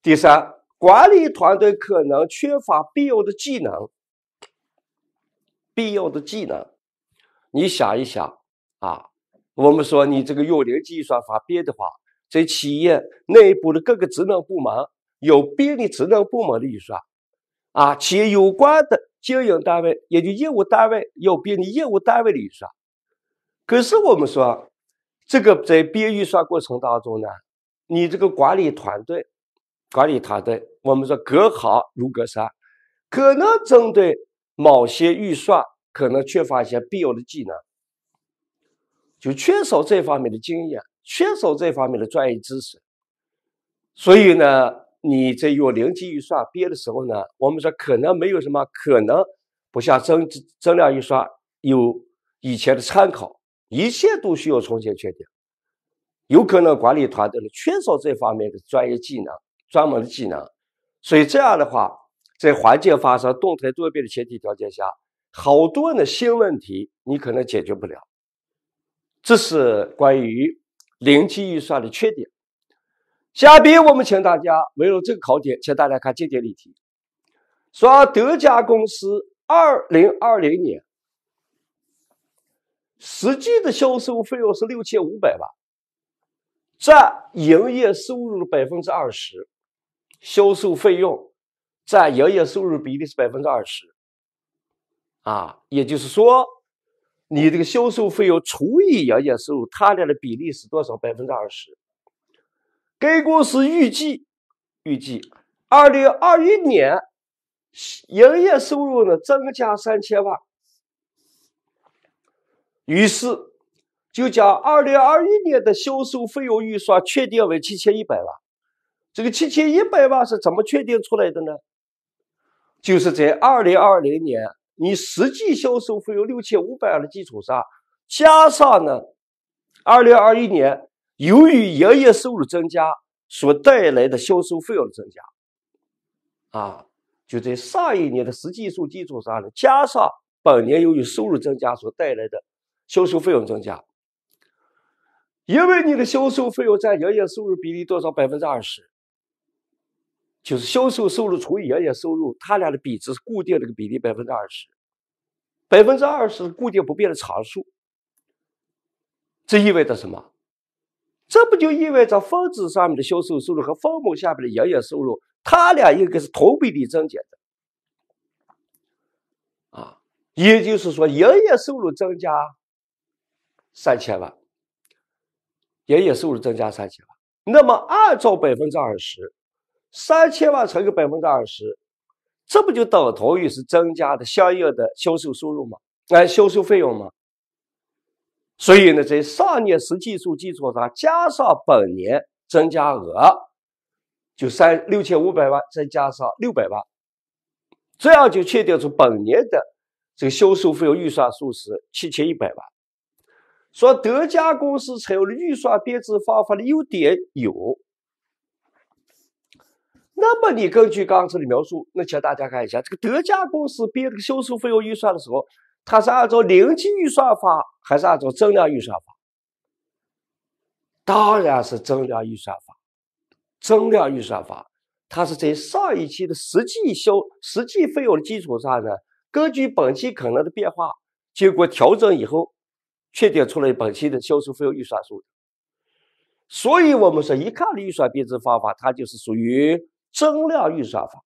第三，管理团队可能缺乏必要的技能，必要的技能，你想一想啊。我们说，你这个用零计算法编的话，在企业内部的各个职能部门有编的职能部门的预算啊，企业有关的经营单位，也就业务单位有编的业务单位的预算。可是我们说，这个在编预算过程当中呢，你这个管理团队，管理团队，我们说隔行如隔山，可能针对某些预算，可能缺乏一些必要的技能。就缺少这方面的经验，缺少这方面的专业知识，所以呢，你在用零基预算编的时候呢，我们说可能没有什么可能，不像增增量预算有以前的参考，一切都需要重新确定。有可能管理团队呢缺少这方面的专业技能、专门的技能，所以这样的话，在环境发生动态多变的前提条件下，好多呢新问题你可能解决不了。这是关于零期预算的缺点。下边我们请大家围绕这个考点，请大家看经典例题。说德家公司二零二零年实际的销售费用是六千五百万，占营业收入的百分之二十，销售费用占营业收入比例是百分之二十。啊，也就是说。你这个销售费用除以营业收入，它俩的比例是多少？百分之二十。该公司预计，预计二零二一年营业收入呢增加三千万，于是就将二零二一年的销售费用预算确定为七千一百万。这个七千一百万是怎么确定出来的呢？就是在二零二零年。你实际销售费用六千五百的基础上，加上呢，二零二一年由于营业收入增加所带来的销售费用增加，啊，就在上一年的实际数基础上呢，加上本年由于收入增加所带来的销售费用增加，因为你的销售费用占营业收入比例多少百分之二十？就是销售收入除以营业收入，它俩的比值是固定这个比例百分之二十，百分之二十固定不变的常数。这意味着什么？这不就意味着分子上面的销售收入和分母下面的营业收入，它俩应该是同比例增减的啊？也就是说，营业收入增加三千万，营业收入增加三千万，那么按照百分之二十。三千万乘以百分之二十，这不就等同于是增加的相应的销售收入吗？哎，销售费用吗？所以呢，在上年实际数基础上加上本年增加额，就三六千五百万，再加上六百万，这样就确定出本年的这个销售费用预算数是七千一百万。说德加公司采用的预算编制方法的优点有。那么你根据刚才的描述，那请大家看一下，这个德家公司编这个销售费用预算的时候，它是按照零基预算法还是按照增量预算法？当然是增量预算法。增量预算法，它是在上一期的实际销、实际费用的基础上呢，根据本期可能的变化，经过调整以后，确定出来本期的销售费用预算数。所以我们说，一看的预算编制方法，它就是属于。增量预算法，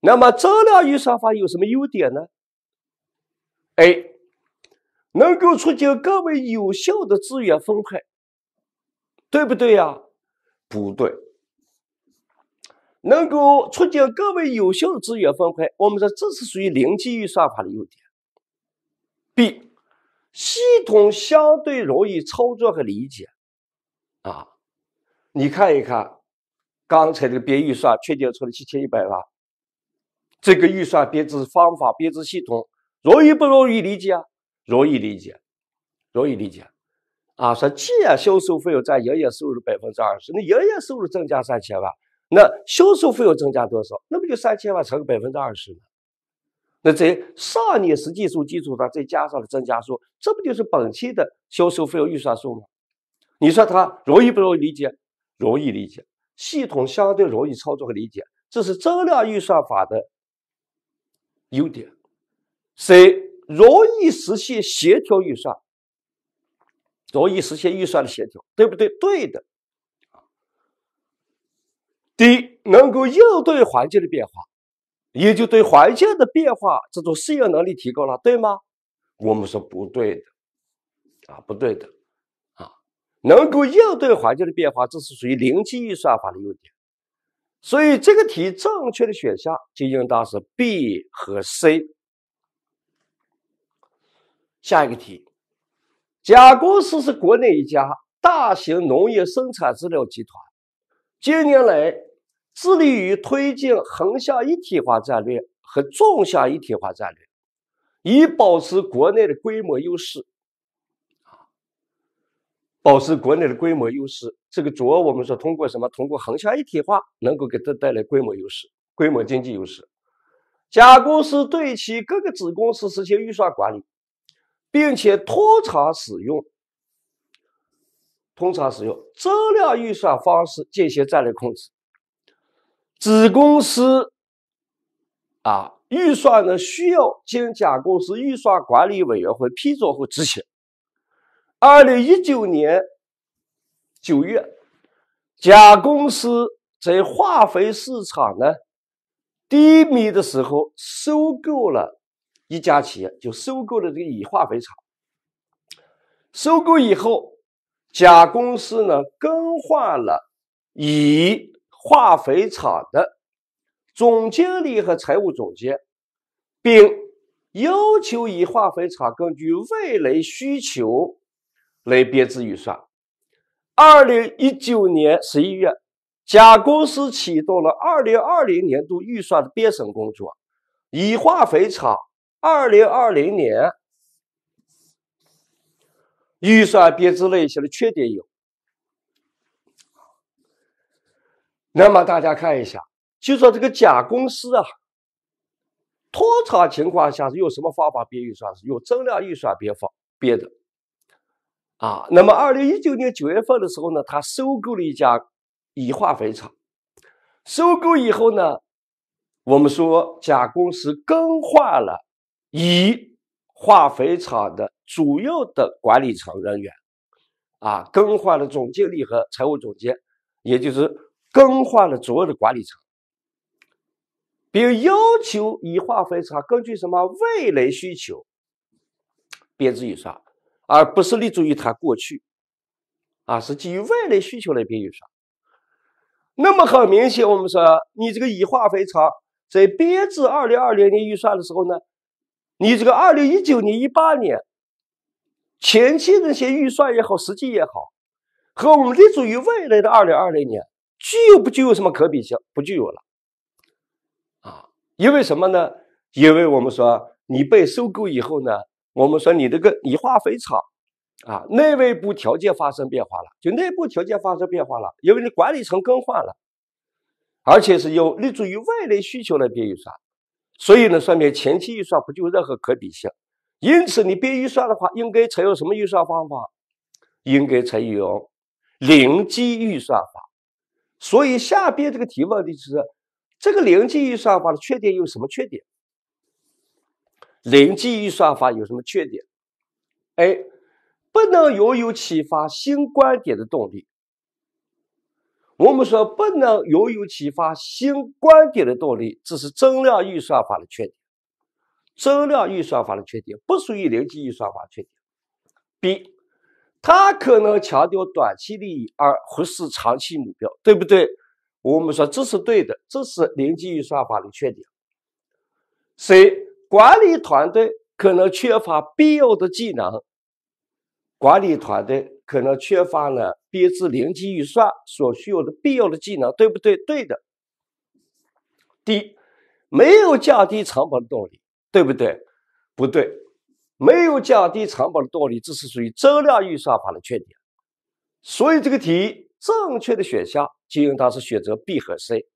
那么增量预算法有什么优点呢？A，能够促进更为有效的资源分配，对不对呀？不对，能够促进更为有效的资源分配，我们说这是属于零基预算法的优点。B，系统相对容易操作和理解，啊，你看一看。刚才这个编预算确定出了七千一百万，这个预算编制方法、编制系统容易不容易理解啊？容易理解，容易理解啊！说既然销售费用占营业收入百分之二十，那营业收入增加三千万，那销售费用增加多少？那不就三千万乘百分之二十吗？那在上年实际数基础上再加上了增加数，这不就是本期的销售费用预算数吗？你说它容易不容易理解？容易理解。系统相对容易操作和理解，这是增量预算法的优点。C 容易实现协调预算，容易实现预算的协调，对不对？对的。D 能够应对环境的变化，也就对环境的变化这种适应能力提高了，对吗？我们说不对的，啊，不对的。能够应对环境的变化，这是属于零基预算法的优点。所以这个题正确的选项就应当是 B 和 C。下一个题，甲公司是国内一家大型农业生产资料集团，近年来致力于推进横向一体化战略和纵向一体化战略，以保持国内的规模优势。保持国内的规模优势，这个主要我们说通过什么？通过横向一体化能够给它带来规模优势、规模经济优势。甲公司对其各个子公司实行预算管理，并且通常使用通常使用增量预算方式进行战略控制。子公司啊，预算呢需要经甲公司预算管理委员会批准后执行。二零一九年九月，甲公司在化肥市场呢低迷的时候，收购了一家企业，就收购了这个乙化肥厂。收购以后，甲公司呢更换了乙化肥厂的总经理和财务总监，并要求乙化肥厂根据未来需求。来编制预算。二零一九年十一月，甲公司启动了二零二零年度预算的编审工作。乙化肥厂二零二零年预算编制类型的缺点有，那么大家看一下，就说这个甲公司啊，通常情况下是用什么方法编预算？是用增量预算编法编的。啊，那么二零一九年九月份的时候呢，他收购了一家乙化肥厂。收购以后呢，我们说甲公司更换了乙化肥厂的主要的管理层人员，啊，更换了总经理和财务总监，也就是更换了主要的管理层，并要求乙化肥厂根据什么未来需求编制预算。而不是立足于它过去，啊，是基于外来需求来编预算。那么很明显，我们说你这个乙化肥厂在编制二零二零年预算的时候呢，你这个二零一九年、一八年前期那些预算也好，实际也好，和我们立足于未来的二零二零年具有不具有什么可比性？不具有了，啊，因为什么呢？因为我们说你被收购以后呢。我们说你这个你化肥厂啊，内外部条件发生变化了，就内部条件发生变化了，因为你管理层更换了，而且是有立足于外来需求来编预算，所以呢说明前期预算不具有任何可比性。因此你编预算的话，应该采用什么预算方法？应该采用零基预算法。所以下边这个提问题就是这个零基预算法的缺点有什么缺点？零基预算法有什么缺点？A，不能拥有启发新观点的动力。我们说不能拥有启发新观点的动力，这是增量预算法的缺点。增量预算法的缺点不属于零基预算法缺点。B，它可能强调短期利益而忽视长期目标，对不对？我们说这是对的，这是零基预算法的缺点。C。管理团队可能缺乏必要的技能，管理团队可能缺乏呢编制零基预算所需要的必要的技能，对不对？对的。第一，没有降低成本的动力，对不对？不对，没有降低成本的动力，这是属于增量预算法的缺点。所以这个题正确的选项就应当是选择 B 和 C。